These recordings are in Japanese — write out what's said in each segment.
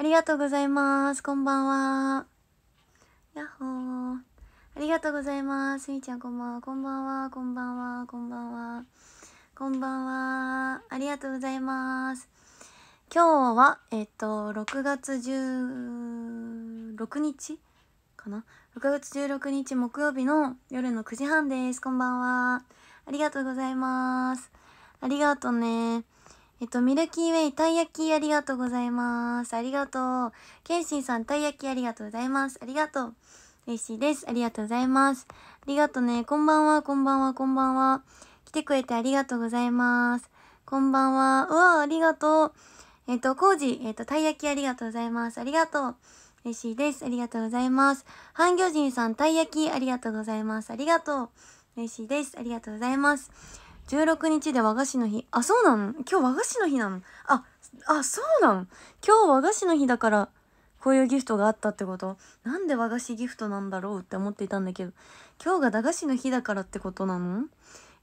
ありがとうございます。こんばんは。やっほー。ありがとうございます。みーちゃんこんばんは。こんばんは。こんばんは。こんばんは。こんばんは。ありがとうございます。今日は、えっと、6月16日かな ?6 月16日木曜日の夜の9時半です。こんばんは。ありがとうございます。ありがとうね。えっと、ミルキーウェイ、たい焼きありがとうございます。ありがとう。ケンシンさん、たい焼きありがとうございます。ありがとう。嬉しいです。ありがとうございます。ありがとうね。こんばんは、こんばんは、こんばんは。来てくれてありがとうございます。こんばんは。うわありがとう。えっと、コウジ、えっと、たい焼きありがとうございます。ありがとう。嬉しいです。ありがとうございます。ハンギョジンさん、たい焼きありがとうございます。ありがとう。嬉しいです。ありがとうございます。16日で和菓子の日。あ、そうなの今日和菓子の日なのあ、あ、そうなの今日和菓子の日だから、こういうギフトがあったってことなんで和菓子ギフトなんだろうって思っていたんだけど、今日が駄菓子の日だからってことなの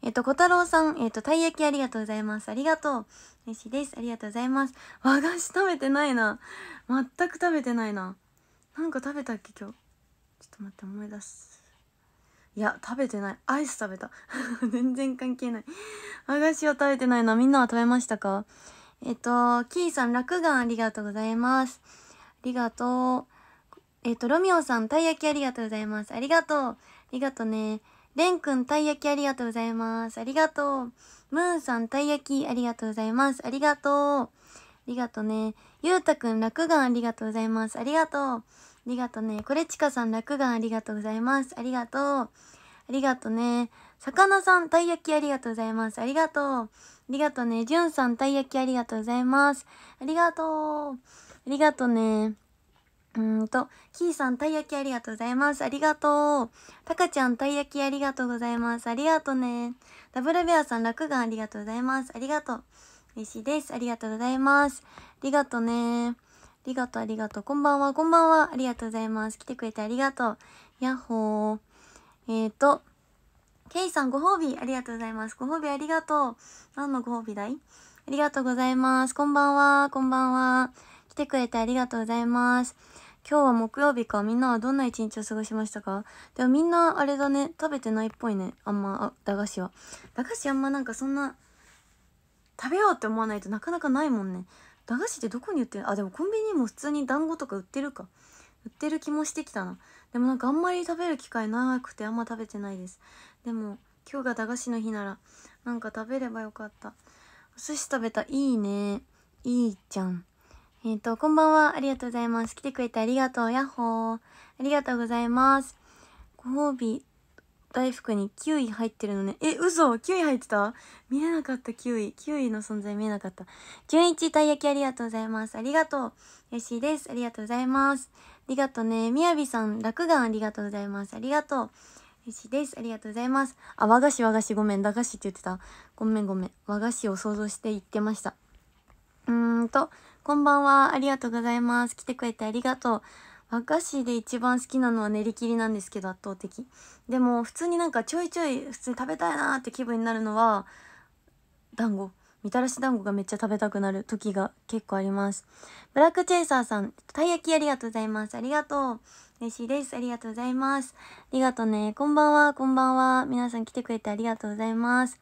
えっ、と、小太郎さん、えっ、と、たい焼きありがとうございます。ありがとう。嬉しいです。ありがとうございます。和菓子食べてないな。全く食べてないな。なんか食べたっけ今日。ちょっと待って、思い出す。いや食べてないアイス食べた 全然関係ない和菓子を食べてないのみんなは食べましたかえっとキーさん落眼ありがとうございますありがとうえっとロミオさんたい焼きありがとうございますありがとうありがとうねレンくんたい焼きありがとうございますありがとうムーンさんたい焼きありがとうございますありがとうありがとうねゆうたくん落眼ありがとうございますありがとうありがとね。これちかさん、落眼ありがとうございます。ありがとう。ありがとうね。魚さん、たい焼きありがとうございます。ありがとう。ありがとうね。じゅんさん、たい焼きありがとうございます。ありがとう。ありがとうね。うんと、キーさん、たい焼きありがとうございます。ありがとう。たかちゃん、たい焼きありがとうございます。ありがとうね。ダブルベアさん、落眼ありがとうございます。ありがとう。嬉しいです。ありがとうございます。ありがとうね。ありがとう、ありがとう。こんばんは、こんばんは。ありがとうございます。来てくれてありがとう。やっほー。えっ、ー、と、ケイさん、ご褒美ありがとうございます。ご褒美ありがとう。何のご褒美だいありがとうございます。こんばんは、こんばんは。来てくれてありがとうございます。今日は木曜日か。みんなはどんな一日を過ごしましたかでもみんなあれだね、食べてないっぽいね。あんま、あ、駄菓子は。駄菓子あんまなんかそんな、食べようって思わないとなかなかないもんね。駄菓子ってどこに売ってるあでもコンビニも普通に団子とか売ってるか売ってる気もしてきたなでもなんかあんまり食べる機会長くてあんま食べてないですでも今日が駄菓子の日ならなんか食べればよかったお寿司食べたいいねいいじゃんえっ、ー、とこんばんはありがとうございます来てくれてありがとうヤッホーありがとうございますご褒美大福にキウイ入ってるのね。え、嘘キウイ入ってた見えなかったキウイ。キウイの存在見えなかった。純一たい焼きありがとうございます。ありがとう。嬉しいです。ありがとうございます。ありがとうね。みやびさん、落眼ありがとうございます。ありがとう。嬉しいです。ありがとうございます。あ、和菓子和菓子ごめん。駄菓子って言ってた。ごめんごめん。和菓子を想像して言ってました。うーんと、こんばんは。ありがとうございます。来てくれてありがとう。和菓子で一番好きなのは練り切りなんですけど圧倒的でも普通になんかちょいちょい普通に食べたいなって気分になるのは団子みたらし団子がめっちゃ食べたくなる時が結構ありますブラックチェイサーさんたい焼きありがとうございますありがとう嬉しいですありがとうございますありがとうねこんばんはこんばんは皆さん来てくれてありがとうございます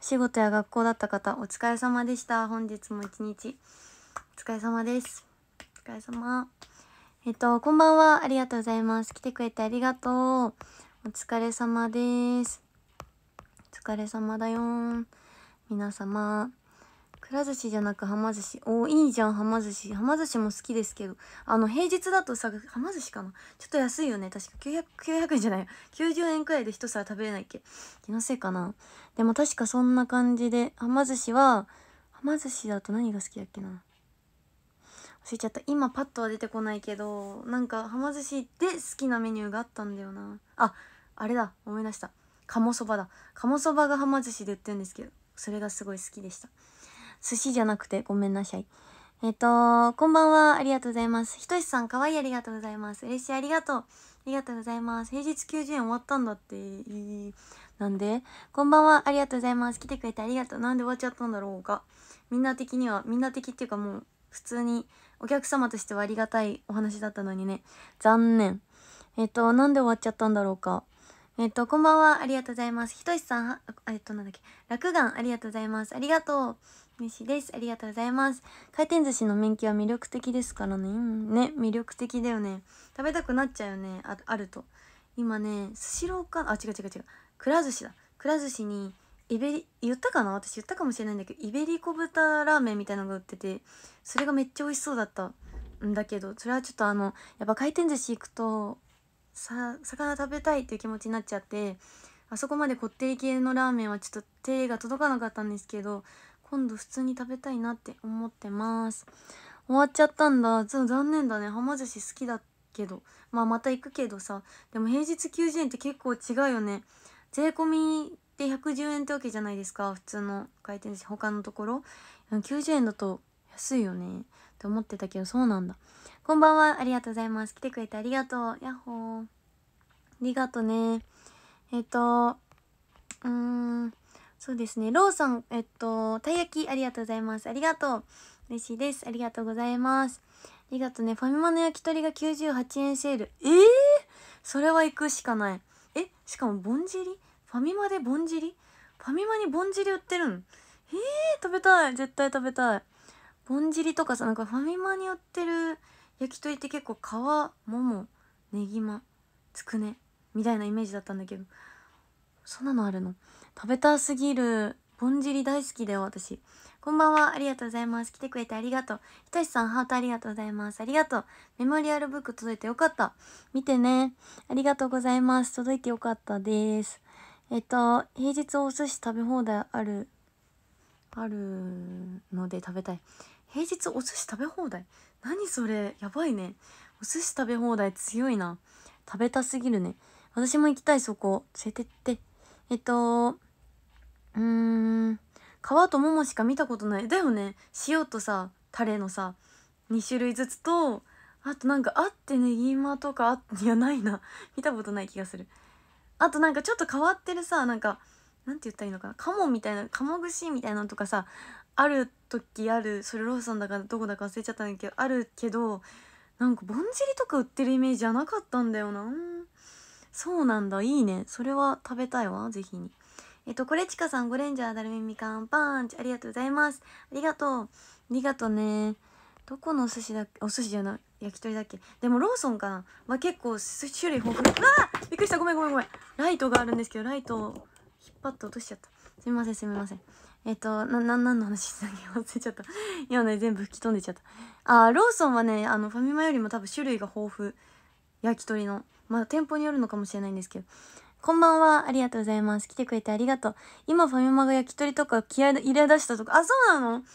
お仕事や学校だった方お疲れ様でした本日も一日お疲れ様ですお疲れ様えっと、こんばんは。ありがとうございます。来てくれてありがとう。お疲れ様です。お疲れ様だよ皆様。くら寿司じゃなくはま寿司。おいいじゃん、はま寿司。はま寿司も好きですけど。あの、平日だとさ、はま寿司かなちょっと安いよね。確か900、900円じゃない。90円くらいで一皿食べれないっけ気のせいかな。でも確かそんな感じで、はま寿司は、はま寿司だと何が好きだっけな。忘れちゃった今パッとは出てこないけどなんかはま寿司で好きなメニューがあったんだよなああれだ思い出した鴨そばだ鴨そばがはま寿司で売ってるんですけどそれがすごい好きでした寿司じゃなくてごめんなさいえっ、ー、とこんばんはありがとうございますひとしさんかわいいありがとうございます嬉しいありがとうありがとうございます平日90円終わったんだってなんでこんばんはありがとうございます来てくれてありがとうなんで終わっちゃったんだろうがみんな的にはみんな的っていうかもう普通にお客様としてはありがたいお話だったのにね。残念。えっ、と、なんで終わっちゃったんだろうか。えっ、と、こんばんは。ありがとうございます。ひとしさん、えっ、と、なんだっけ。落眼、ありがとうございます。ありがとう。西です。ありがとうございます。回転寿司の免許は魅力的ですからね。うん、ね、魅力的だよね。食べたくなっちゃうよね。ああると。今ね、スシローか、あ、違う違う違う。くら寿司だ。くら寿司に、イベリ言ったかな私言ったかもしれないんだけどイベリコ豚ラーメンみたいなのが売っててそれがめっちゃ美味しそうだったんだけどそれはちょっとあのやっぱ回転寿司行くとさ魚食べたいっていう気持ちになっちゃってあそこまでこってり系のラーメンはちょっと手が届かなかったんですけど今度普通に食べたいなって思ってます終わっちゃったんだ残念だねはま寿司好きだけどまあまた行くけどさでも平日90円って結構違うよね税込みで110円ってわけじゃないですか普通の回転寿司他のところ90円だと安いよねって思ってたけどそうなんだこんばんはありがとうございます来てくれてありがとうやっほーありがとうねえっ、とうーんそうですねローソンえっとたい焼きありがとうございますありがとう嬉しいですありがとうございますありがとうねファミマの焼き鳥が98円セールええー、それは行くしかないえしかもぼんじりファミマでぼんじりファミマにぼんじり売ってるんえー、食べたい絶対食べたいぼんじりとかさなんかファミマに売ってる焼き鳥って結構皮ももねぎまつくねみたいなイメージだったんだけどそんなのあるの食べたすぎるぼんじり大好きだよ私こんばんはありがとうございます来てくれてありがとうひとしさんハートありがとうございますありがとうメモリアルブック届いてよかった見てねありがとうございます届いてよかったですえっと、平日お寿司食べ放題ある、あるので食べたい。平日お寿司食べ放題何それやばいね。お寿司食べ放題強いな。食べたすぎるね。私も行きたい、そこ。連れてって。えっと、うーん、皮と桃しか見たことない。だよね。塩とさ、タレのさ、2種類ずつと、あとなんか、あってねぎまとか、あいや、ないな。見たことない気がする。あとなんかちょっと変わってるさなんかなんて言ったらいいのかなカモみたいなカモ串みたいなのとかさある時あるそれローソンだからどこだか忘れちゃったんだけどあるけどなんかぼんじりとか売ってるイメージじゃなかったんだよなそうなんだいいねそれは食べたいわぜひにえっとこれちかさんゴレンジャーだるみみかんパンチありがとうございますありがとうありがとうねどこのお寿司だっけお寿司じゃない焼き鳥だっけでもローソンかなは結構種類豊富ああびっくりしたごめんごめんごめんライトがあるんですけどライトを引っ張って落としちゃったすみませんすみませんえっ、ー、となな何の話したっけ忘れちゃった今 ね全部吹き飛んでちゃったあーローソンはねあのファミマよりも多分種類が豊富焼き鳥のまあ店舗によるのかもしれないんですけどこんばんは。ありがとうございます。来てくれてありがとう。今、ファミマが焼き鳥とか気合入れ出したとか。あ、そうなのえー、楽し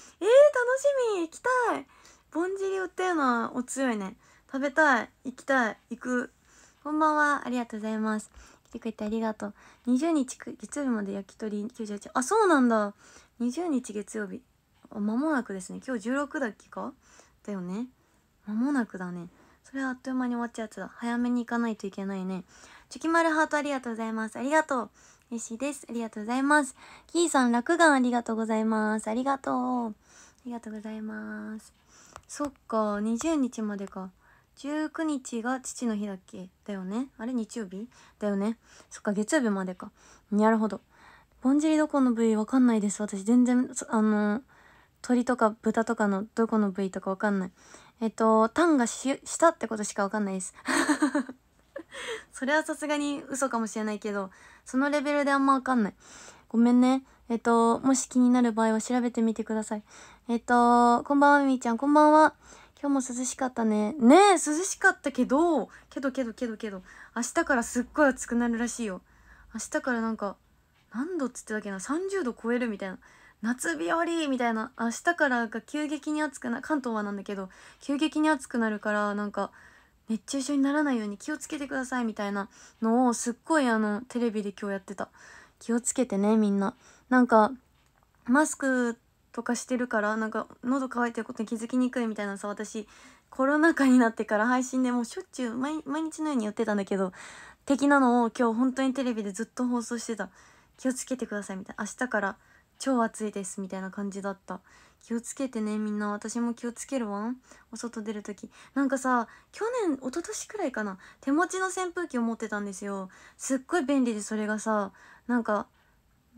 み行きたいぼんじり売ってるのはお強いね。食べたい。行きたい。行く。こんばんは。ありがとうございます。来てくれてありがとう。20日月曜日まで焼き鳥98。あ、そうなんだ。20日月曜日。まもなくですね。今日16だっけかだよね。まもなくだね。それはあっという間に終わっちゃうやつだ。早めに行かないといけないね。チョキマルハートありがとうございます。ありがとう。嬉しいです。ありがとうございます。キーさん、落眼ありがとうございます。ありがとう。ありがとうございます。そっか、20日までか。19日が父の日だっけだよねあれ日曜日だよねそっか月曜日までかなるほどぼんじりどこの部位わかんないです私全然あの鳥とか豚とかのどこの部位とかわかんないえっとタンがしたってことしかわかんないです それはさすがに嘘かもしれないけどそのレベルであんまわかんないごめんねえっともし気になる場合は調べてみてくださいえっとこんばんはみーちゃんこんばんは今日も涼しかったね。ねえ、涼しかったけど、けどけどけどけど、明日からすっごい暑くなるらしいよ。明日からなんか、何度っつってたっけな、30度超えるみたいな。夏日和みたいな。明日からが急激に暑くな、関東はなんだけど、急激に暑くなるから、なんか、熱中症にならないように気をつけてくださいみたいなのをすっごいあの、テレビで今日やってた。気をつけてね、みんな。なんか、マスクとかしてるからなんか喉乾いてることに気づきにくいみたいなさ私コロナ禍になってから配信でもうしょっちゅう毎日のようにやってたんだけど的なのを今日本当にテレビでずっと放送してた気をつけてくださいみたいな明日から超暑いですみたいな感じだった気をつけてねみんな私も気をつけるわお外出る時なんかさ去年一昨年くらいかな手持ちの扇風機を持ってたんですよすっごい便利でそれがさなんか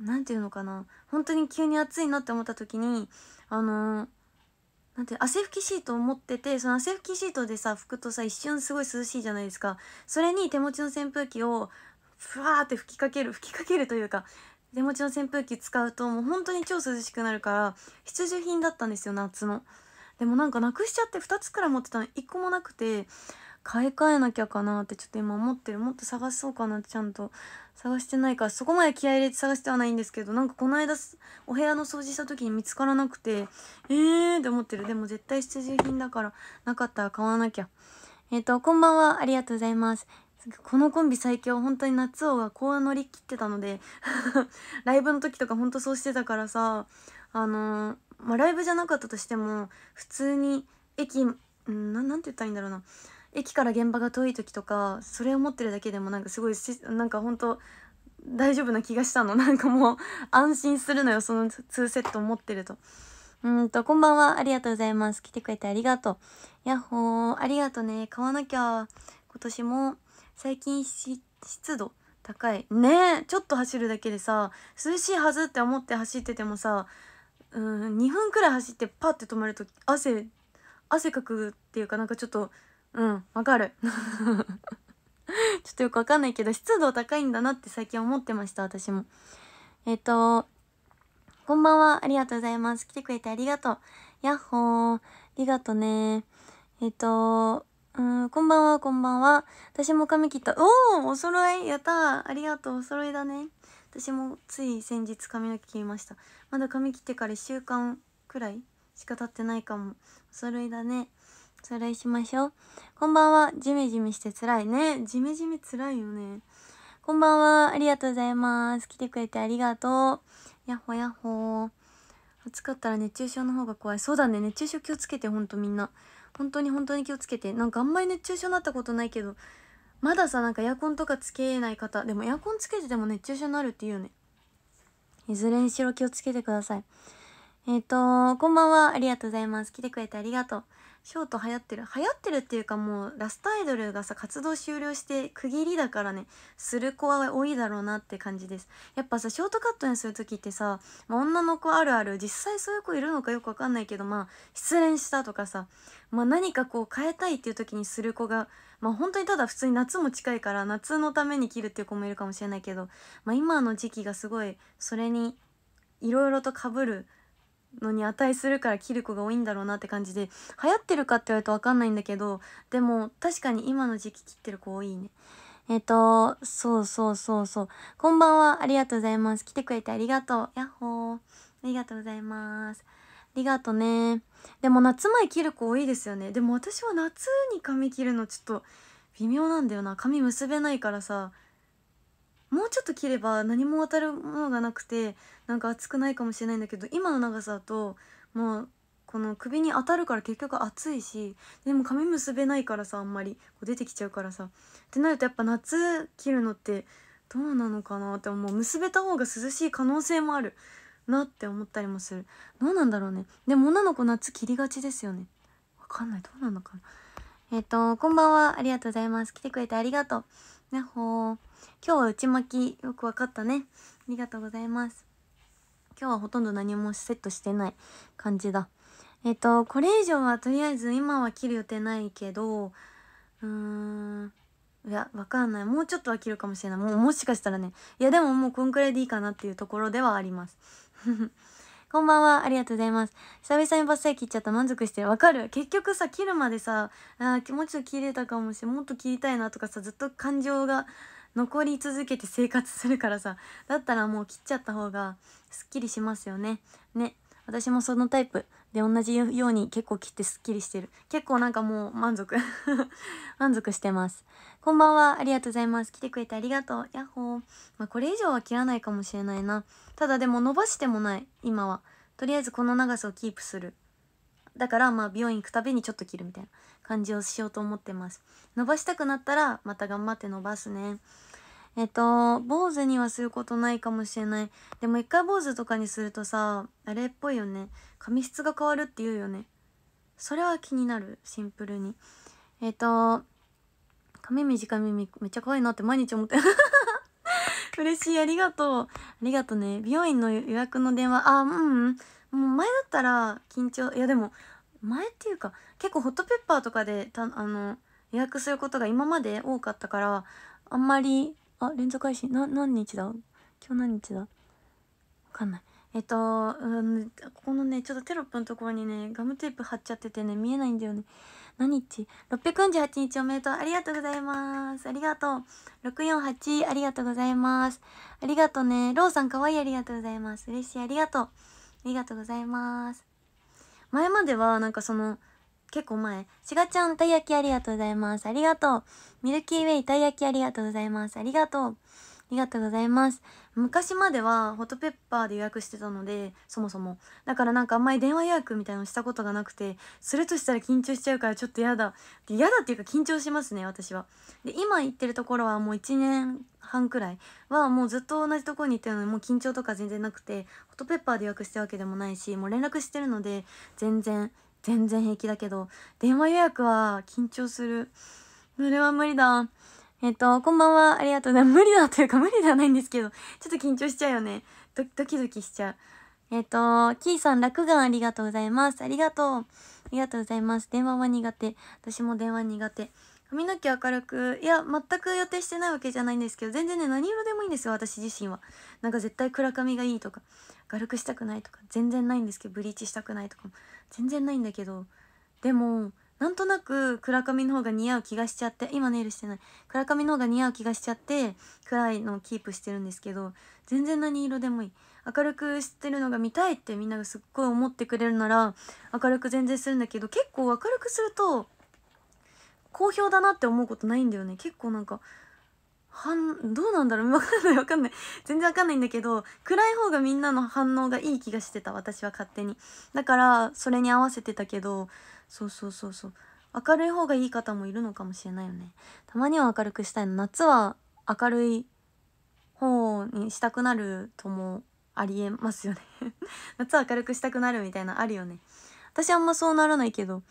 何て言うのかな本当に急に暑いなって思った時にあのー、なんて汗拭きシートを持っててその汗拭きシートでさ拭くとさ一瞬すごい涼しいじゃないですかそれに手持ちの扇風機をふわーって吹きかける吹きかけるというか手持ちの扇風機使うともう本当に超涼しくなるから必需品だったんですよ夏のでもなんかなくしちゃって2つくらい持ってたの1個もなくて買い替えなきゃかなってちょっと今思ってるもっと探そうかなちゃんと探してないからそこまで気合入れて探してはないんですけどなんかこの間お部屋の掃除した時に見つからなくてえーって思ってるでも絶対必需品だからなかったら買わなきゃえっ、ー、とこんばんはありがとうございますこのコンビ最強本当に夏をがこう乗り切ってたので ライブの時とかほんとそうしてたからさあのー、まあ、ライブじゃなかったとしても普通に駅んななんて言ったらいいんだろうな駅から現場が遠い時とかそれを持ってるだけでもなんかすごいなんか本当大丈夫な気がしたの なんかもう安心するのよその2セット持ってると。うんと、こんばんは。ありがとうございます。来てくれてありがとう。やっほー。ありがとうね。買わなきゃ。今年も最近湿度高い。ねえ、ちょっと走るだけでさ、涼しいはずって思って走っててもさ、うん、2分くらい走ってパッて止まると汗、汗かくっていうかなんかちょっとうんわかる ちょっとよくわかんないけど湿度高いんだなって最近思ってました私もえっ、ー、とこんばんはありがとうございます来てくれてありがとうやっほーありがとねえっ、ー、とうんこんばんはこんばんは私も髪切ったおおお揃いやったありがとうお揃いだね私もつい先日髪の毛切りましたまだ髪切ってから1週間くらいしか経ってないかもお揃いだねそれしましょう。こんばんは。ジメジメして辛いね。ジメジメ辛いよね。こんばんは。ありがとうございます。来てくれてありがとう。やっほやっほ暑かったら熱中症の方が怖い。そうだね。熱中症気をつけて、ほんとみんな。本当に本当に気をつけて。なんかあんまり熱中症になったことないけど、まださ、なんかエアコンとかつけない方。でもエアコンつけてても熱中症になるって言うね。いずれにしろ気をつけてください。えっ、ー、と、こんばんは。ありがとうございます。来てくれてありがとう。ショート流行ってる流行ってるっていうかもうラストアイドルがさ活動終了して区切りだからねする子は多いだろうなって感じですやっぱさショートカットにする時ってさ、まあ、女の子あるある実際そういう子いるのかよくわかんないけどまあ失恋したとかさ、まあ、何かこう変えたいっていう時にする子がまあ本当にただ普通に夏も近いから夏のために切るっていう子もいるかもしれないけど、まあ、今の時期がすごいそれにいろいろとかぶるのに値するから切る子が多いんだろうなって感じで流行ってるかって言われると分かんないんだけどでも確かに今の時期切ってる子多いねえっ、とそうそうそうそうこんばんはありがとうございます来てくれてありがとうやっほーありがとうございますありがとうねでも夏前切る子多いですよねでも私は夏に髪切るのちょっと微妙なんだよな髪結べないからさもうちょっと切れば何も当たるものがなくてなんか熱くないかもしれないんだけど今の長さだともうこの首に当たるから結局熱いしでも髪結べないからさあんまりこう出てきちゃうからさってなるとやっぱ夏切るのってどうなのかなって思う結べた方が涼しい可能性もあるなって思ったりもするどうなんだろうねでも女の子夏切りがちですよねわかんないどうなのかなえっ、ー、とこんばんはありがとうございます来てくれてありがとうなほー。今日は内巻き、よくわかったね。ありがとうございます。今日はほとんど何もセットしてない感じだ。えっ、と、これ以上はとりあえず今は切る予定ないけど、うーん。いや、わかんない。もうちょっとは切るかもしれない。もうもしかしたらね。いや、でももうこんくらいでいいかなっていうところではあります。こんばんは、ありがとうございます。久々にバッサリ切っちゃった満足してる。わかる結局さ、切るまでさ、あもうちょっと切れたかもしれん。もっと切りたいなとかさ、ずっと感情が残り続けて生活するからさ、だったらもう切っちゃった方がすっきりしますよね。ね。私もそのタイプで同じように結構切ってすっきりしてる結構なんかもう満足 満足してますこんばんは。ありがとうございます。来てくれてありがとう。やっほー。まあ、これ以上は切らないかもしれないな。ただでも伸ばしてもない。今は。とりあえずこの長さをキープする。だからまあ美容院行くたびにちょっと切るみたいな感じをしようと思ってます。伸ばしたくなったらまた頑張って伸ばすね。えっと、坊主にはすることないかもしれない。でも一回坊主とかにするとさ、あれっぽいよね。髪質が変わるって言うよね。それは気になる、シンプルに。えっと、髪短い耳めっちゃ可愛いなって毎日思って 嬉しいありがとうありがとうね美容院の予約の電話あうん、うん、もう前だったら緊張いやでも前っていうか結構ホットペッパーとかでたあの予約することが今まで多かったからあんまりあ連続配信な何日だ今日何日だわかんないえっと、うん、ここのねちょっとテロップのところにねガムテープ貼っちゃっててね見えないんだよね何日 ?648 日おめでとう。ありがとうございます。ありがとう。648ありがとうございます。ありがとうね。ローさんかわいいありがとうございます。嬉しいありがとう。ありがとうございます。前まではなんかその、結構前。しがちゃん、たい焼きありがとうございます。ありがとう。ミルキーウェイ、たい焼きありがとうございます。ありがとう。りがとうございます昔まではホットペッパーで予約してたのでそもそもだからなんかあんまり電話予約みたいのしたことがなくてするとしたら緊張しちゃうからちょっとやだ嫌だっていうか緊張しますね私はで今行ってるところはもう1年半くらいはもうずっと同じとこに行ってるのでもう緊張とか全然なくてホットペッパーで予約してるわけでもないしもう連絡してるので全然全然平気だけど電話予約は緊張するそれは無理だえっ、と、こんばんは、ありがとうございます。無理だというか無理ではないんですけど、ちょっと緊張しちゃうよね。ドドキドキしちゃう。えっ、と、キーさん、落眼ありがとうございます。ありがとう。ありがとうございます。電話は苦手。私も電話苦手。髪の毛明るく、いや、全く予定してないわけじゃないんですけど、全然ね、何色でもいいんですよ、私自身は。なんか絶対暗髪がいいとか、明るくしたくないとか、全然ないんですけど、ブリーチしたくないとかも、全然ないんだけど、でも、なんとなく暗髪の方が似合う気がしちゃって今ネイルしてない暗髪の方が似合う気がしちゃって暗いのをキープしてるんですけど全然何色でもいい明るくしてるのが見たいってみんながすっごい思ってくれるなら明るく全然するんだけど結構明るくすると好評だなって思うことないんだよね結構なんかんどうなんだろう分かんない分かんない全然分かんないんだけど暗い方がみんなの反応がいい気がしてた私は勝手にだからそれに合わせてたけどそうそうそうそう明るい方がいい方もいるのかもしれないよねたまには明るくしたいの夏は明るい方にしたくなるともありえますよね 夏は明るくしたくなるみたいなあるよね私あんまそうならないけど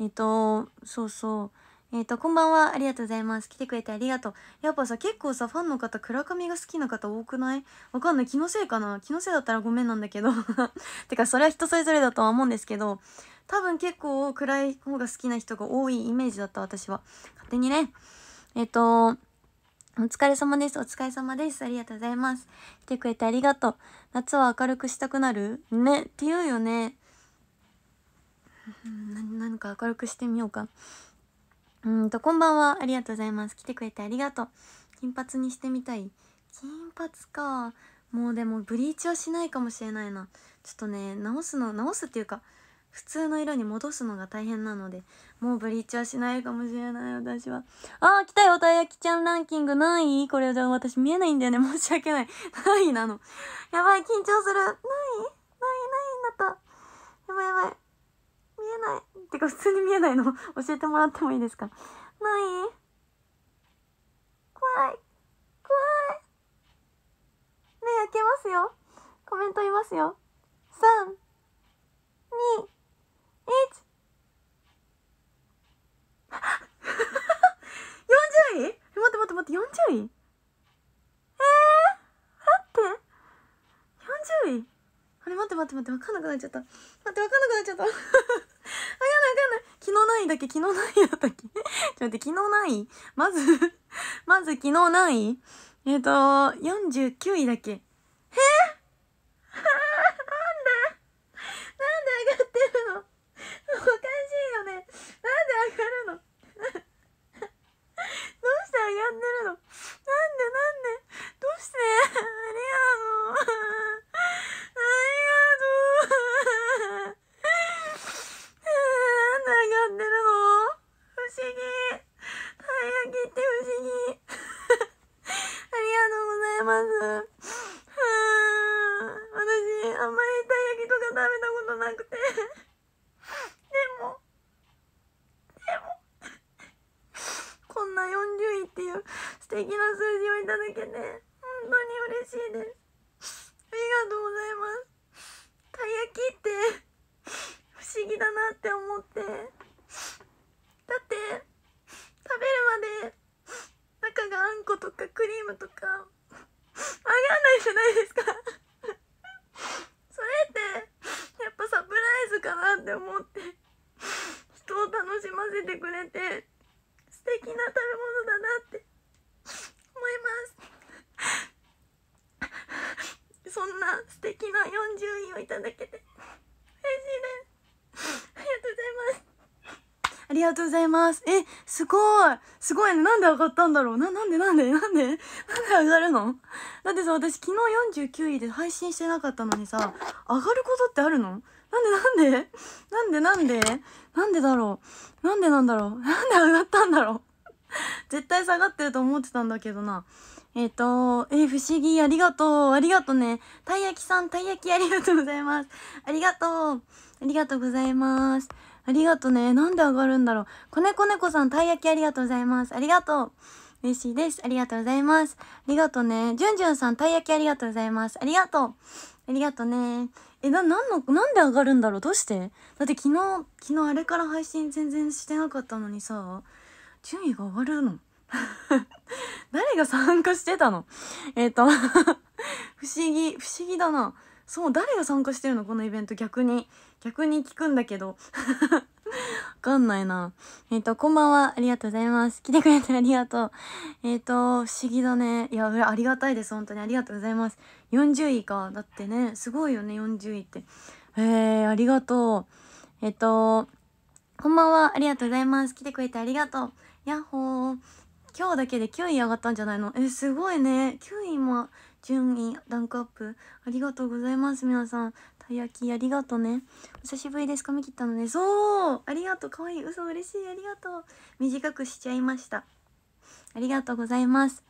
えっ、ー、とそうそうえっ、ー、と、こんばんは。ありがとうございます。来てくれてありがとう。やっぱさ、結構さ、ファンの方、暗髪が好きな方多くないわかんない。気のせいかな気のせいだったらごめんなんだけど てか、それは人それぞれだとは思うんですけど、多分結構暗い方が好きな人が多いイメージだった私は勝手にねえっ、ー、とお疲れ様です。お疲れ様です。ありがとうございます。来てくれてありがとう。夏は明るくしたくなるね。って言うよね。何 なんか明るくしてみようか。うんと、こんばんは。ありがとうございます。来てくれてありがとう。金髪にしてみたい。金髪か。もうでもブリーチはしないかもしれないな。ちょっとね、直すの、直すっていうか、普通の色に戻すのが大変なのでもうブリーチはしないかもしれない私はあー来たよたい焼きちゃんランキング何位これじゃあ私見えないんだよね申し訳ない何位なのやばい緊張するないない何位にだったやばいやばい見えないてか普通に見えないの教えてもらってもいいですかない怖い怖い目開けますよコメントいますよ3 2 40 位待って待って待って40位えー、待って40位あれ待って待って待って分かんなくなっちゃった待って分かんなくなっちゃったあや んやい昨日何位だっけ昨日何位だったっけちょっと待って昨日何位まず まず昨日何位えっ、ー、と49位だっけえーおかしいよねなんで上がるの どうして上がってるのなんでなんでどうしてありがとうありがとうなんで上がってるの不思議たい焼きって不思議ありがとうございます私あんまりたい焼きとか食べたことなくて素敵な数字をいただけて本当に嬉しいですありがとうございますたい焼きって不思議だなって思ってがとうございます。え、すごい。すごいね。なんで上がったんだろう。な、なんでなんでなんで なんで上がるのだってさ、私昨日49位で配信してなかったのにさ、上がることってあるのなんでなんでなんでなんでなんでだろうなんでなんだろうなんで上がったんだろう絶対下がってると思ってたんだけどな。えっ、ー、と、えー、不思議、ありがとう、ありがとうね。たい焼きさん、たい焼きありがとうございます。ありがとう、ありがとうございます。ありがとね。なんで上がるんだろう。子猫猫さん、たい焼きありがとうございます。ありがとう。嬉しいです。ありがとうございます。ありがとね。じゅんじゅんさん、たい焼きありがとうございます。ありがとう。ありがとね。え、な、なんの、なんで上がるんだろうどうしてだって昨日、昨日あれから配信全然してなかったのにさ、順位が上がるの 誰が参加してたのえっ、ー、と不思議、不思議だな。そう誰が参加してるのこのイベント逆に逆に聞くんだけど わかんないなえっ、ー、とこんばんはありがとうございます来てくれてありがとうえっ、ー、と不思議だねいやありがたいです本当にありがとうございます40位かだってねすごいよね40位ってへえー、ありがとうえっ、ー、とこんばんはありがとうございます来てくれてありがとうやっほー今日だけで9位上がったんじゃないのえすごいね9位も順位ランクアップありがとうございます皆さんたい焼きありがとねお久しぶりです髪切ったのねそうありがとうかわいい嘘嬉しいありがとう短くしちゃいましたありがとうございます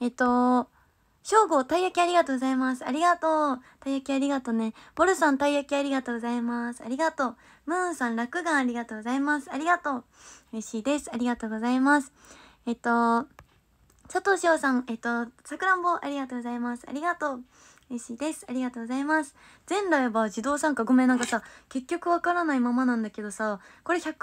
えっと正吾たい焼きありがとうございますありがとうたい焼きありがとねボルさんたい焼きありがとうございますありがとうムーンさん楽眼ありがとうございますありがとう嬉しいですありがとうございますえっと佐藤翔さん、えっと、さくらんぼ、ありがとうございます。ありがとう。嬉しいです。ありがとうございます。全ライバー自動参加。ごめん、なんかさ、結局わからないままなんだけどさ、これ100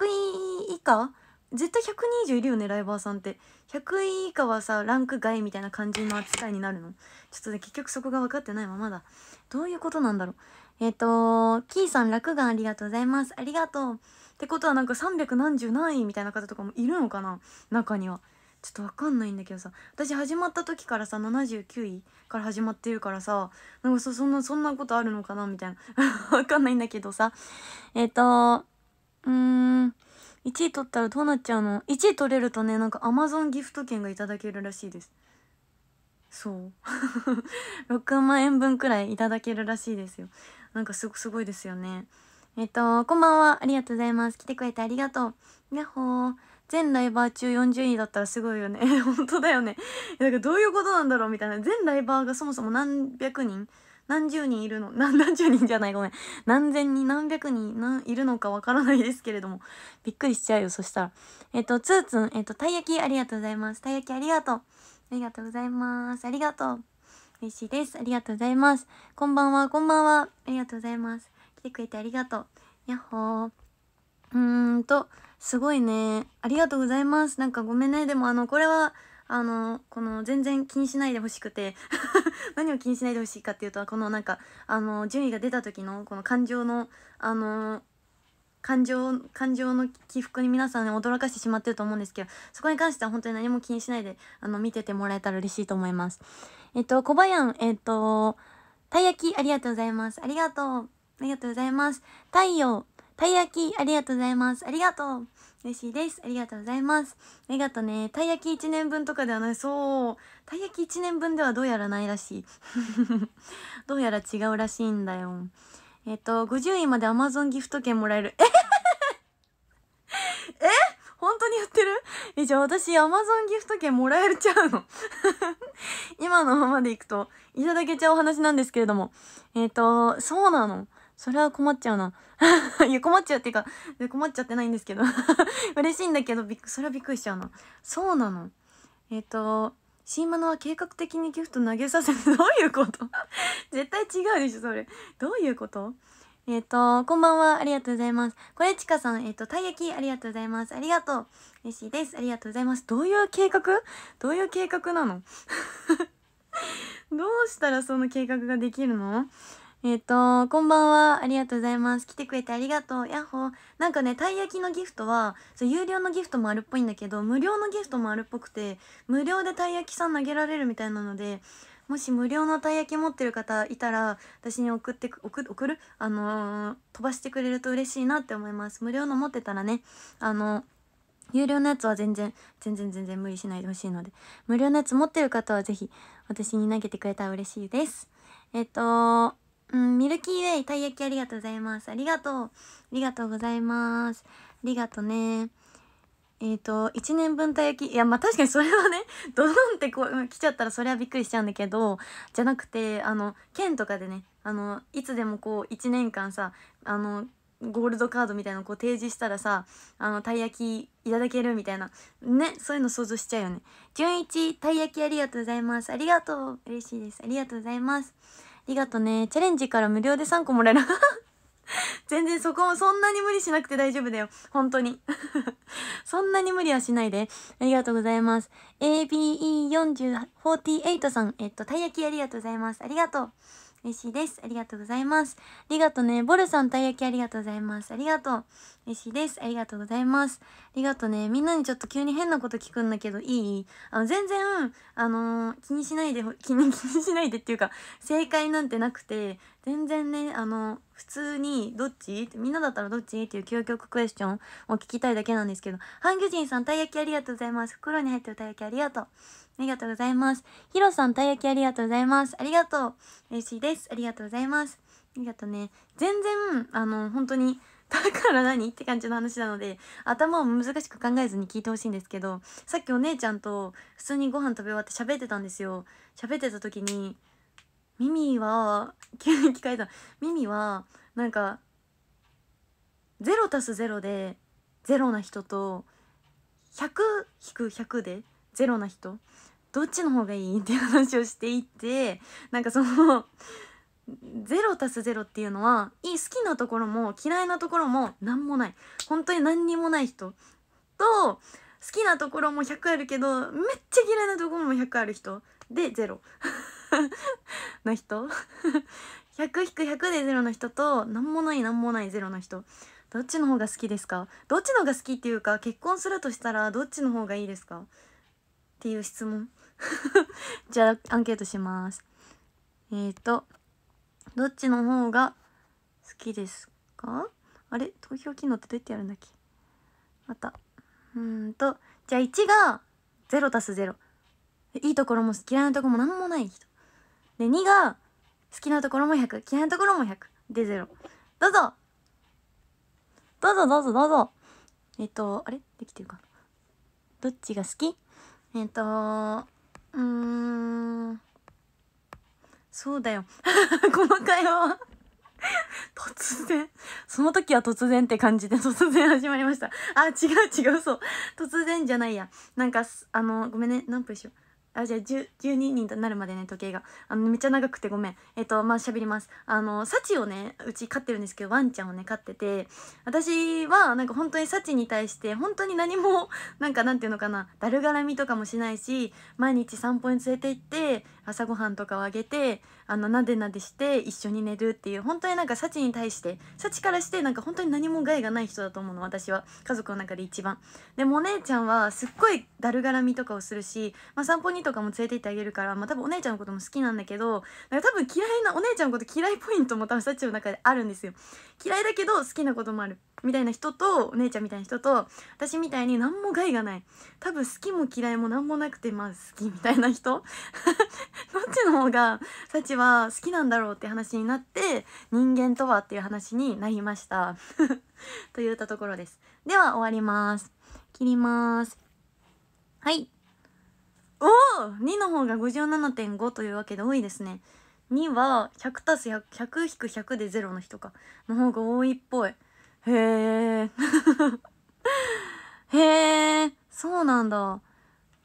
位以下絶対100人以上いるよね、ライバーさんって。100位以下はさ、ランク外みたいな感じの扱いになるの。ちょっとね、結局そこが分かってないままだ。どういうことなんだろう。えっ、ー、と、キーさん、落眼ありがとうございます。ありがとう。ってことはなんか3 7 0何位みたいな方とかもいるのかな中には。ちょっとわかんないんだけどさ私始まった時からさ79位から始まってるからさなんかそそんなそんなことあるのかなみたいな わかんないんだけどさえっ、ー、とうん1位取ったらどうなっちゃうの ?1 位取れるとねなんかアマゾンギフト券がいただけるらしいですそう6 万円分くらいいただけるらしいですよなんかすごすごいですよねえっ、ー、とこんばんはありがとうございます来てくれてありがとうやっほー全ライバー中40位だったらすごいよね 本当だよねんかどういうことなんだろうみたいな全ライバーがそもそも何百人何十人いるの何 何十人じゃないごめん何千人何百人いるのかわからないですけれどもびっくりしちゃうよそしたらえっ、とつーつんえっ、とたい焼きありがとうございますたい焼きありがとうありがとうございますありがとう嬉しいですありがとうございますこんばんはこんばんはありがとうございます来てくれてありがとうやっほーうーんとすごいね。ありがとうございます。なんかごめんね。でもあの、これは、あの、この全然気にしないでほしくて 何を気にしないでほしいかっていうと、このなんか、あの、順位が出た時の、この感情の、あの、感情、感情の起伏に皆さん、ね、驚かしてしまってると思うんですけど、そこに関しては本当に何も気にしないで、あの、見ててもらえたら嬉しいと思います。えっと、小林、えっと、たい焼き、ありがとうございます。ありがとう。ありがとうございます。太陽、たい焼き、ありがとうございます。ありがとう。嬉しいです。ありがとうございます。ありがとね。たい焼き1年分とかではない。そう。たい焼き1年分ではどうやらないらしい。どうやら違うらしいんだよ。えっ、と、50位まで Amazon ギフト券もらえる。え え本当にやってるえ、じゃあ私 Amazon ギフト券もらえるちゃうの 今のままでいくといただけちゃうお話なんですけれども。えっ、と、そうなの。それは困っちゃうな。いや、困っちゃうっていうか、困っちゃってないんですけど 嬉しいんだけど、びっく、それはびっくりしちゃうな。そうなの。えっ、ー、と、シーマは計画的にギフト投げさせる。どういうこと絶対違うでしょ、それ。どういうことえっ、ー、と、こんばんは。ありがとうございます。これちかさん、えっ、ー、と、たい焼き、ありがとうございます。ありがとう。嬉しいです。ありがとうございます。どういう計画どういう計画なのどうしたらその計画ができるのえっ、ー、と、こんばんは。ありがとうございます。来てくれてありがとう。やっほー。なんかね、たい焼きのギフトは、そう有料のギフトもあるっぽいんだけど、無料のギフトもあるっぽくて、無料でたい焼きさん投げられるみたいなので、もし無料のたい焼き持ってる方いたら、私に送って送、送るあのー、飛ばしてくれると嬉しいなって思います。無料の持ってたらね、あのー有料のやつは全然、全然全然無理しないでほしいので、無料のやつ持ってる方はぜひ、私に投げてくれたら嬉しいです。えっ、とうん、ミルキーウェイ、たい焼きありがとうございます。ありがとう。ありがとうございます。ありがとうね。えっ、ー、と、1年分たい焼き。いや、まあ、確かにそれはね、ドドンってこう、来ちゃったらそれはびっくりしちゃうんだけど、じゃなくて、あの、県とかでね、あの、いつでもこう、1年間さ、あの、ゴールドカードみたいなのこう提示したらさ、あの、たい焼きいただけるみたいな。ね、そういうの想像しちゃうよね。純一、たい焼きありがとうございます。ありがとう。嬉しいです。ありがとうございます。ありがとね。チャレンジから無料で3個もらえる。全然そこもそんなに無理しなくて大丈夫だよ。本当に。そんなに無理はしないで。ありがとうございます。ABE4048 さん、えっと、たい焼きありがとうございます。ありがとう。嬉しいです。ありがとうございます。ありがとうね。ボルさん、たい焼きありがとうございます。ありがとう。嬉しいです。ありがとうございます。ありがとうね。みんなにちょっと急に変なこと聞くんだけど、いいあの、全然、あのー、気にしないで、気に、気にしないでっていうか、正解なんてなくて、全然ね、あの、普通に、どっちみんなだったらどっちっていう究極クエスチョンを聞きたいだけなんですけど、ハンギョジンさん、たい焼きありがとうございます。袋に入ってるたい焼きありがとう。ありがとうございます。ヒロさん、たい焼きありがとうございます。ありがとう。嬉しいです。ありがとうございます。ありがとうね。全然、あの、本当に、だから何って感じの話なので、頭を難しく考えずに聞いてほしいんですけど、さっきお姉ちゃんと普通にご飯食べ終わって喋ってたんですよ。喋ってた時に、耳は、急に聞かれた。耳は、なんか、0たす0で、0な人と、100引く100で、0な人どっちの方がいいっていう話をしていてなんかその0たす0っていうのはいい好きなところも嫌いなところも何もない本当に何にもない人と好きなところも100あるけどめっちゃ嫌いなところも100ある人で0 の人100-100で0の人と何もない何もない0の人どっちの方が好きですかどっちの方が好きっていうか結婚するとしたらどっちの方がいいですかっていう質問 じゃあ、アンケートします。えっ、ー、と、どっちの方が好きですかあれ投票機能ってどうやってやるんだっけまた。うんと、じゃあ1が0足す0。いいところも嫌いなところも何もない人。で、2が好きなところも100、嫌いなところも100。で、0。どうぞどうぞどうぞどうぞえっ、ー、と、あれできてるかなどっちが好きえっ、ー、とうーんそうだよ この会話 突然その時は突然って感じで突然始まりましたあ違う違うそう突然じゃないやなんかあのごめんね何分しようあじゃあ12人となるまでね時計があのめっちゃ長くてごめんえっ、とまあ喋りますあのサチをねうち飼ってるんですけどワンちゃんをね飼ってて私はなんか本当にサチに対して本当に何もなんかなんていうのかなだるがらみとかもしないし毎日散歩に連れて行って朝ごはんとかをあげてあのなでなでして一緒に寝るっていう本当になんか幸に対して幸からしてなんか本当に何も害がない人だと思うの私は家族の中で一番でもお姉ちゃんはすっごいだるがらみとかをするし、まあ、散歩にとかも連れて行ってあげるから、まあ、多分お姉ちゃんのことも好きなんだけどなんか多分嫌いなお姉ちゃんのこと嫌いポイントも多分幸の中であるんですよ嫌いだけど好きなこともあるみたいな人とお姉ちゃんみたいな人と私みたいに何も害がない多分好きも嫌いも何もなくてまあ好きみたいな人 どっちの方が幸は好きなんだろうって話になって人間とはっていう話になりました と言ったところですでは終わります切りますはいおお2の方が57.5というわけで多いですね2は100 100 100-100で0の人かの方が多いっぽいへえ。へえ、そうなんだ。っ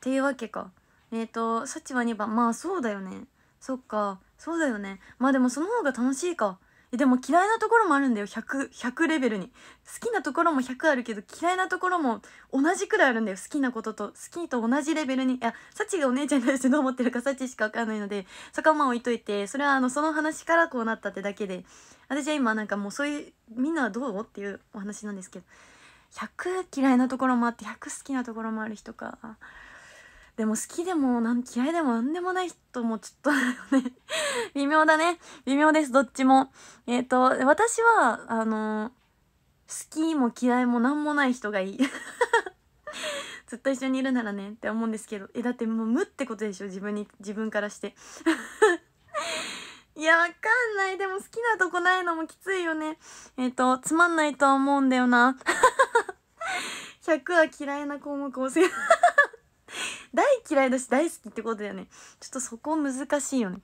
ていうわけか。えっ、ー、と、シャチは2番。まあそうだよね。そっか。そうだよね。まあでもその方が楽しいか。でも嫌いなところもあるんだよ。100、100レベルに。好きなところも100あるけど、嫌いなところも同じくらいあるんだよ。好きなことと、好きと同じレベルに。いや、サチがお姉ちゃんに対してどう思ってるかサチしかわかんないので、そこはまあ置いといて、それはあの、その話からこうなったってだけで。私は今なんかもうそういうみんなはどうっていうお話なんですけど100嫌いなところもあって100好きなところもある人かでも好きでもなん嫌いでも何でもない人もちょっと 微妙だね微妙ですどっちもえっ、ー、と私はあの好きも嫌いも何もない人がいい ずっと一緒にいるならねって思うんですけどえだってもう無ってことでしょ自分に自分からして いや、わかんない。でも好きなとこないのもきついよね。えっ、ー、と、つまんないとは思うんだよな。100 は嫌いな項目をせ 大嫌いだし大好きってことだよね。ちょっとそこ難しいよね。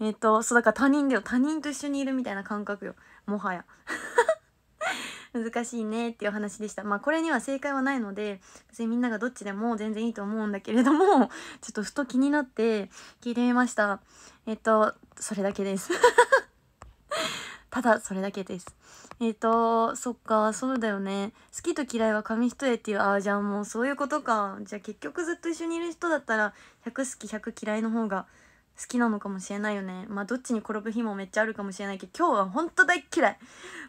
えっ、ー、と、そうだから他人だよ。他人と一緒にいるみたいな感覚よ。もはや。難しいねっていう話でした。まあこれには正解はないので別にみんながどっちでも全然いいと思うんだけれども ちょっとふと気になって聞いてみました。えっとそれだけです ただそれだけです。えっ、と、そっか、そうだよね。好きと嫌いは紙一重っていう、ああ、じゃあもうそういうことか。じゃあ結局ずっと一緒にいる人だったら、100好き100嫌いの方が好きなのかもしれないよねまあどっちに転ぶ日もめっちゃあるかもしれないけど今日はほんと大嫌い